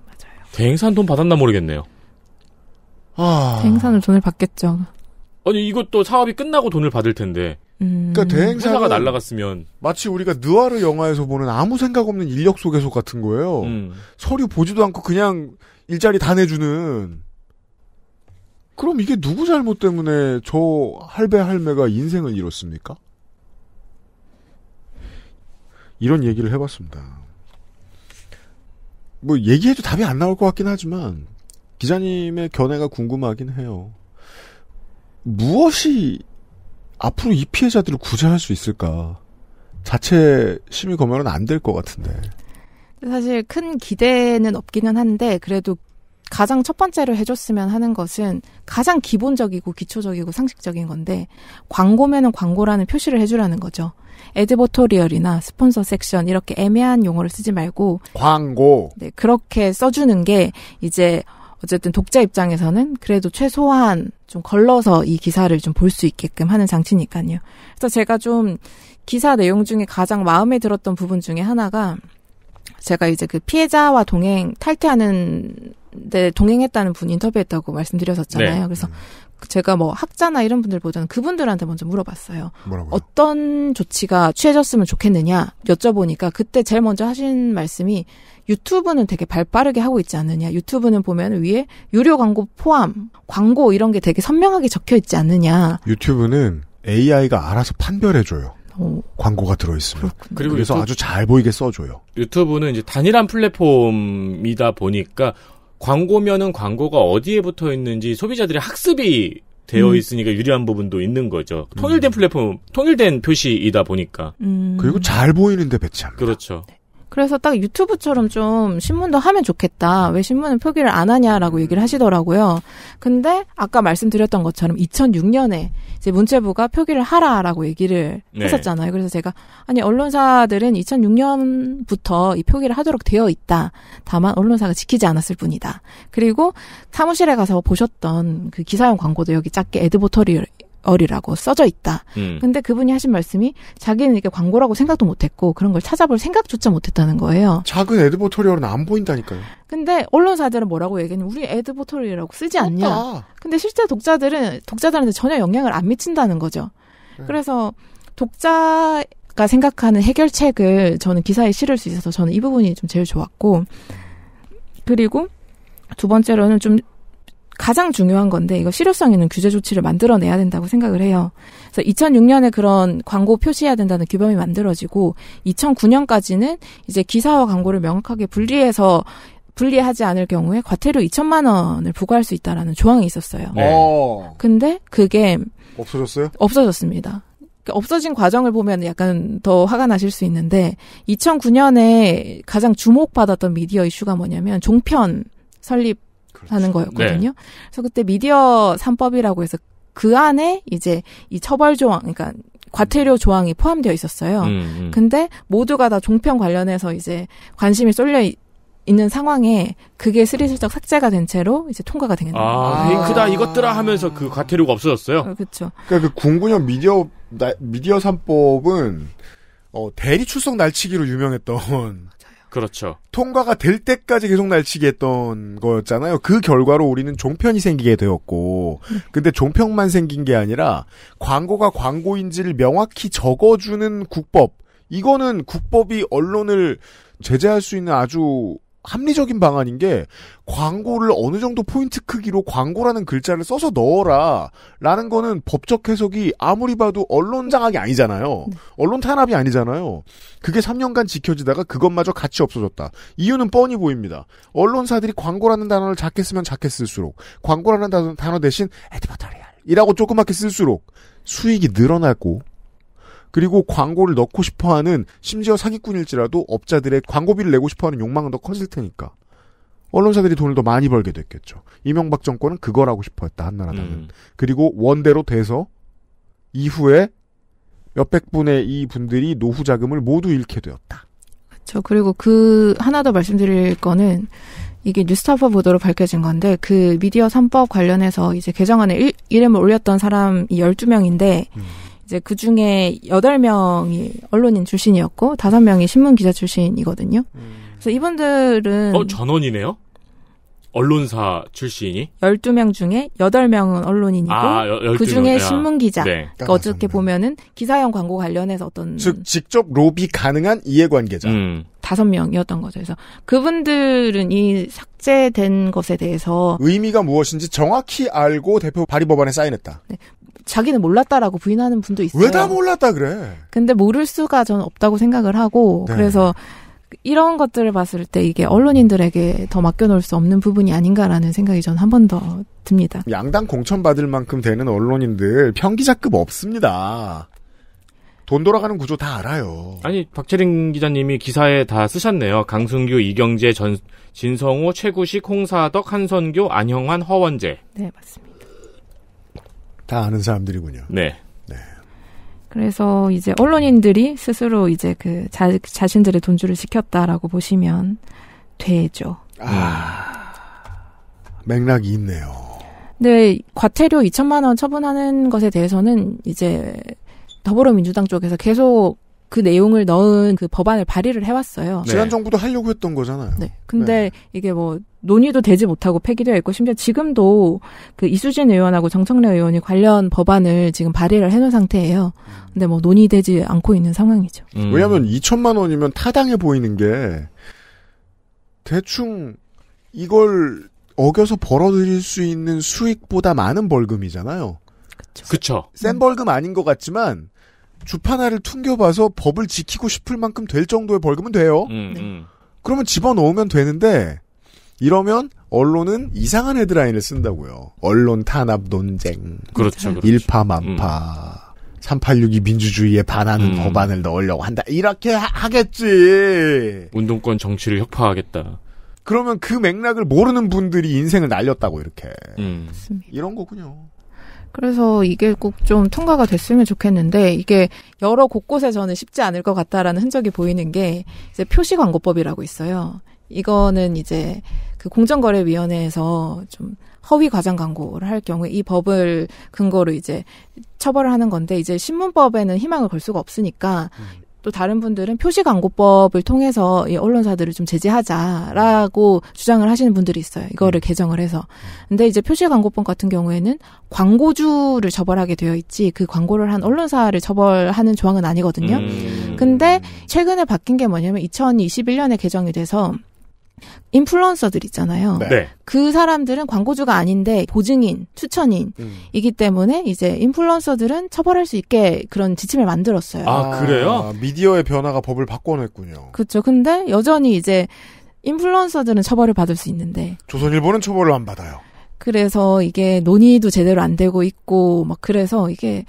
맞아요. 대행사 돈 받았나 모르겠네요. 아. 대행사는 돈을 받겠죠. 아니, 이것도 사업이 끝나고 돈을 받을 텐데. 음. 그러니까 대행사가 날라갔으면 마치 우리가 느와르 영화에서 보는 아무 생각 없는 인력 소개소 같은 거예요. 음. 서류 보지도 않고 그냥 일자리 다 내주는 그럼 이게 누구 잘못 때문에 저 할배 할매가 인생을 잃었습니까? 이런 얘기를 해봤습니다. 뭐 얘기해도 답이 안 나올 것 같긴 하지만 기자님의 견해가 궁금하긴 해요. 무엇이 앞으로 이 피해자들을 구제할 수 있을까? 자체 심의 검열은 안 될 것 같은데. 사실 큰 기대는 없기는 한데 그래도 가장 첫 번째로 해줬으면 하는 것은 가장 기본적이고 기초적이고 상식적인 건데 광고면은 광고라는 표시를 해주라는 거죠. 에드버토리얼이나 스폰서 섹션 이렇게 애매한 용어를 쓰지 말고 광고 네 그렇게 써주는 게 이제 어쨌든 독자 입장에서는 그래도 최소한 좀 걸러서 이 기사를 좀 볼 수 있게끔 하는 장치니까요. 그래서 제가 좀 기사 내용 중에 가장 마음에 들었던 부분 중에 하나가 제가 이제 그 피해자와 동행 탈퇴하는 데 네, 동행했다는 분 인터뷰했다고 말씀드렸었잖아요. 네. 그래서 음. 제가 뭐 학자나 이런 분들보다는 그분들한테 먼저 물어봤어요. 뭐라고요? 어떤 조치가 취해졌으면 좋겠느냐 여쭤보니까 그때 제일 먼저 하신 말씀이 유튜브는 되게 발 빠르게 하고 있지 않느냐. 유튜브는 보면 위에 유료 광고 포함, 광고 이런 게 되게 선명하게 적혀 있지 않느냐. 유튜브는 AI가 알아서 판별해줘요. 오. 어. 광고가 들어있으면. 그리고 그래서 유튜브, 아주 잘 보이게 써줘요. 유튜브는 이제 단일한 플랫폼이다 보니까 광고면은 광고가 어디에 붙어 있는지 소비자들의 학습이 되어 음. 있으니까 음. 유리한 부분도 있는 거죠. 음. 통일된 플랫폼, 통일된 표시이다 보니까. 음. 그리고 잘 보이는데 배치합니다. 그렇죠. 네. 그래서 딱 유튜브처럼 좀 신문도 하면 좋겠다. 왜 신문은 표기를 안 하냐라고 얘기를 하시더라고요. 근데 아까 말씀드렸던 것처럼 2006년에 이제 문체부가 표기를 하라라고 얘기를 네. 했었잖아요. 그래서 제가 아니 언론사들은 2006년부터 이 표기를 하도록 되어 있다. 다만 언론사가 지키지 않았을 뿐이다. 그리고 사무실에 가서 보셨던 그 기사용 광고도 여기 작게 에드보터리 얼이라고 써져 있다. 음. 근데 그분이 하신 말씀이 자기는 이게 광고라고 생각도 못했고 그런 걸 찾아볼 생각조차 못했다는 거예요. 작은 에드보토리얼은 안 보인다니까요. 근데 언론사들은 뭐라고 얘기냐면 우리 에드보토리얼이라고 쓰지 않냐. 없다. 근데 실제 독자들은 독자들한테 전혀 영향을 안 미친다는 거죠. 네. 그래서 독자 가 생각하는 해결책을 저는 기사에 실을 수 있어서 저는 이 부분이 좀 제일 좋았고 그리고 두 번째로는 좀 가장 중요한 건데 이거 실효성 있는 규제 조치를 만들어내야 된다고 생각을 해요. 그래서 2006년에 그런 광고 표시해야 된다는 규범이 만들어지고 2009년까지는 이제 기사와 광고를 명확하게 분리해서 분리하지 않을 경우에 과태료 2천만 원을 부과할 수 있다라는 조항이 있었어요. 네. 어. 근데 그게 없어졌어요? 없어졌습니다. 그러니까 없어진 과정을 보면 약간 더 화가 나실 수 있는데 2009년에 가장 주목받았던 미디어 이슈가 뭐냐면 종편 설립 하는 그렇죠. 거였거든요. 네. 그래서 그때 미디어 3법이라고 해서 그 안에 이제 이 처벌 조항, 그러니까 과태료 조항이 포함되어 있었어요. 음, 음. 근데 모두가 다 종편 관련해서 이제 관심이 쏠려 있, 는 상황에 그게 스리슬쩍 삭제가 된 채로 이제 통과가 되겠네요. 아, 페크다 아. 이것들아 하면서 그 과태료가 없어졌어요. 어, 그렇죠. 그러니까 그 09년 미디어 미디어 3법은 어, 대리 출석 날치기로 유명했던 그렇죠. 통과가 될 때까지 계속 날치기 했던 거였잖아요. 그 결과로 우리는 종편이 생기게 되었고, 근데 종편만 생긴 게 아니라 광고가 광고인지를 명확히 적어주는 국법. 이거는 국법이 언론을 제재할 수 있는 아주 합리적인 방안인 게 광고를 어느 정도 포인트 크기로 광고라는 글자를 써서 넣어라 라는 거는 법적 해석이 아무리 봐도 언론 장악이 아니잖아요. 네. 언론 탄압이 아니잖아요. 그게 3년간 지켜지다가 그것마저 같이 없어졌다. 이유는 뻔히 보입니다. 언론사들이 광고라는 단어를 작게 쓰면 작게 쓸수록 광고라는 단어 대신 에드버터리얼이라고 조그맣게 쓸수록 수익이 늘어나고 그리고 광고를 넣고 싶어하는 심지어 사기꾼일지라도 업자들의 광고비를 내고 싶어하는 욕망은 더 커질 테니까 언론사들이 돈을 더 많이 벌게 됐겠죠. 이명박 정권은 그걸 하고 싶어했다 한나라당은. 음. 그리고 원대로 돼서 이후에 몇 백 분의 이 분들이 노후 자금을 모두 잃게 되었다. 그렇죠. 그리고 그 하나 더 말씀드릴 거는 이게 뉴스타파 보도로 밝혀진 건데 그 미디어 3법 관련해서 이제 개정안에 일, 이름을 올렸던 사람이 12명인데 음. 이제 그 중에 8 명이 언론인 출신이었고 5 명이 신문 기자 출신이거든요. 그래서 이분들은 어 전원이네요. 언론사 출신이 12명 중에 8명은 언론인이고 아, 그중에 아, 신문 기자. 네. 그러니까 어떻게 보면은 기사형 광고 관련해서 어떤 즉 직접 로비 가능한 이해관계자. 음. 5명이었던 거죠. 그래서 그분들은 이 삭제된 것에 대해서 의미가 무엇인지 정확히 알고 대표 발의 법안에 사인했다. 네. 자기는 몰랐다라고 부인하는 분도 있어요. 왜 다 몰랐다 그래? 근데 모를 수가 저는 없다고 생각을 하고 네. 그래서 이런 것들을 봤을 때 이게 언론인들에게 더 맡겨놓을 수 없는 부분이 아닌가라는 생각이 전 한 번 더 듭니다. 양당 공천받을 만큼 되는 언론인들 평기자급 없습니다. 돈 돌아가는 구조 다 알아요. 아니 박채린 기자님이 기사에 다 쓰셨네요. 강승규, 이경재, 전 진성호, 최구식, 홍사덕, 한선교, 안형환, 허원재. 네 맞습니다. 다 아는 사람들이군요. 네. 네. 그래서 이제 언론인들이 스스로 이제 그 자, 자신들의 돈줄을 지켰다라고 보시면 되죠. 아, 맥락이 있네요. 네, 과태료 2천만 원 처분하는 것에 대해서는 이제 더불어민주당 쪽에서 계속 그 내용을 넣은 그 법안을 발의를 해왔어요. 네. 지난 정부도 하려고 했던 거잖아요. 네. 근데 네. 이게 뭐 논의도 되지 못하고 폐기되어 있고 심지어 지금도 그 이수진 의원하고 정청래 의원이 관련 법안을 지금 발의를 해놓은 상태예요. 근데 뭐 논의되지 않고 있는 상황이죠. 음. 왜냐하면 2천만 원이면 타당해 보이는 게 대충 이걸 어겨서 벌어들일 수 있는 수익보다 많은 벌금이잖아요. 그렇죠. 센 벌금 아닌 것 같지만 주판화를 퉁겨봐서 법을 지키고 싶을 만큼 될 정도의 벌금은 돼요. 음, 네. 음. 그러면 집어넣으면 되는데 이러면 언론은 이상한 헤드라인을 쓴다고요. 언론 탄압 논쟁. 그렇죠. 네. 그렇죠. 일파만파. 음. 386이 민주주의에 반하는 음. 법안을 넣으려고 한다. 이렇게 하, 겠지 운동권 정치를 혁파하겠다. 그러면 그 맥락을 모르는 분들이 인생을 날렸다고 이렇게. 음. 이런 거군요. 그래서 이게 꼭 좀 통과가 됐으면 좋겠는데 이게 여러 곳곳에 서는 쉽지 않을 것 같다라는 흔적이 보이는 게 이제 표시 광고법이라고 있어요. 이거는 이제 그 공정거래위원회에서 좀 허위 과장 광고를 할 경우에 이 법을 근거로 이제 처벌을 하는 건데 이제 신문법에는 희망을 걸 수가 없으니까 음. 또 다른 분들은 표시 광고법을 통해서 이 언론사들을 좀 제재하자라고 주장을 하시는 분들이 있어요. 이거를 네. 개정을 해서. 음. 근데 이제 표시 광고법 같은 경우에는 광고주를 처벌하게 되어 있지 그 광고를 한 언론사를 처벌하는 조항은 아니거든요. 음. 근데 최근에 바뀐 게 뭐냐면 2021년에 개정이 돼서 인플루언서들 있잖아요. 네. 네. 그 사람들은 광고주가 아닌데 보증인, 추천인이기 음. 때문에 이제 인플루언서들은 처벌할 수 있게 그런 지침을 만들었어요. 아, 그래요? 아, 미디어의 변화가 법을 바꿔냈군요. 그렇죠. 근데 여전히 이제 인플루언서들은 처벌을 받을 수 있는데 조선일보는 처벌을 안 받아요. 그래서 이게 논의도 제대로 안 되고 있고 막 그래서 이게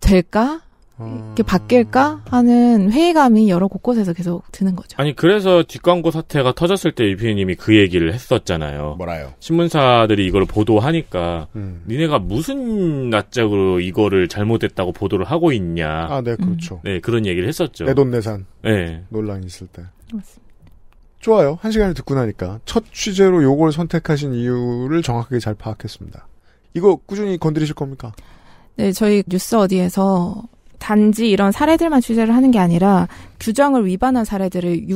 될까? 이렇게 바뀔까 하는 회의감이 여러 곳곳에서 계속 드는 거죠. 아니 그래서 뒷광고 사태가 터졌을 때 유피님이 그 얘기를 했었잖아요. 뭐라요? 신문사들이 이걸 보도하니까 음. 니네가 무슨 낯짝으로 이거를 잘못했다고 보도를 하고 있냐. 아, 네, 그렇죠. 음. 네, 그런 얘기를 했었죠. 내돈내산. 네. 논란이 있을 때. 맞습니다. 좋아요. 한 시간을 듣고 나니까 첫 취재로 요걸 선택하신 이유를 정확하게 잘 파악했습니다. 이거 꾸준히 건드리실 겁니까? 네, 저희 뉴스 어디에서 단지 이런 사례들만 취재를 하는 게 아니라 규정을 위반한 사례들을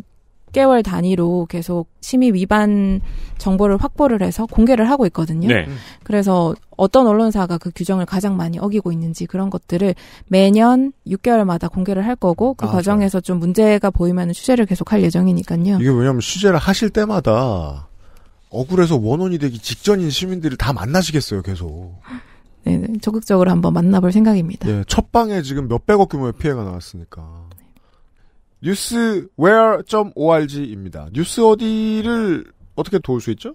6개월 단위로 계속 심의 위반 정보를 확보를 해서 공개를 하고 있거든요. 네. 그래서 어떤 언론사가 그 규정을 가장 많이 어기고 있는지 그런 것들을 매년 6개월마다 공개를 할 거고 그 아, 과정에서 좀 문제가 보이면 취재를 계속 할 예정이니까요. 이게 왜냐면 취재를 하실 때마다 억울해서 원혼이 되기 직전인 시민들을 다 만나시겠어요, 계속. 네, 네, 적극적으로 한번 만나볼 생각입니다. 네, 첫 방에 지금 몇백억 규모의 피해가 나왔으니까. 뉴스 w h o r g 입니다 뉴스 어디를 어떻게 도울 수 있죠?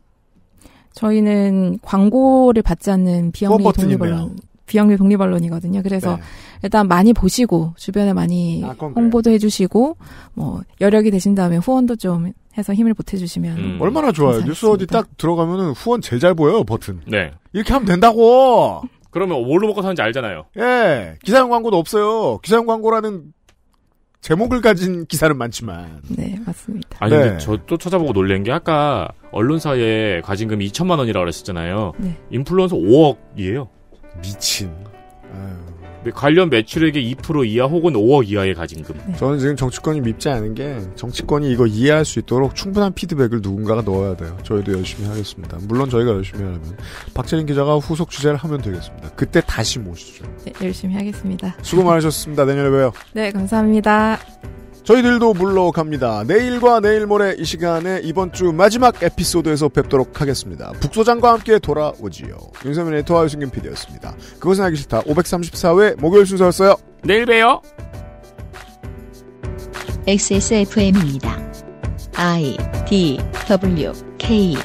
저희는 광고를 받지 않는 비영리 독립언론 비영리 독립언론이거든요. 그래서 네. 일단 많이 보시고 주변에 많이 아, 네. 홍보도 해주시고 뭐 여력이 되신 다음에 후원도 좀 해서 힘을 보태주시면 음. 얼마나 좋아요. 뉴스 어디 딱들어가면 후원 제일 잘 보여요 버튼. 네. 이렇게 하면 된다고. 그러면 뭘로 먹고 사는지 알잖아요. 예. 기사용 광고도 없어요. 기사용 광고라는 제목을 가진 기사는 많지만. 네, 맞습니다. 아니, 네. 근데 저 또 찾아보고 놀란 게 아까 언론사에 가진금 2천만 원이라고 그랬었잖아요. 네. 인플루언서 5억이에요. 미친. 아유. 관련 매출액의 2% 이하 혹은 5억 이하의 가진금. 네. 저는 지금 정치권이 밉지 않은 게 정치권이 이거 이해할 수 있도록 충분한 피드백을 누군가가 넣어야 돼요. 저희도 열심히 하겠습니다. 물론 저희가 열심히 하려면 박재린 기자가 후속 주제를 하면 되겠습니다. 그때 다시 모시죠. 네, 열심히 하겠습니다. 수고 많으셨습니다. 내년에 봬요. 네, 감사합니다. 저희들도 물러갑니다. 내일과 내일모레 이 시간에 이번 주 마지막 에피소드에서 뵙도록 하겠습니다. 북소장과 함께 돌아오지요. 윤세민 의토하 유승균 PD였습니다. 그것은 하기 싫다. 534회 목요일 순서였어요. 내일 봬요. XSFM입니다. I D W K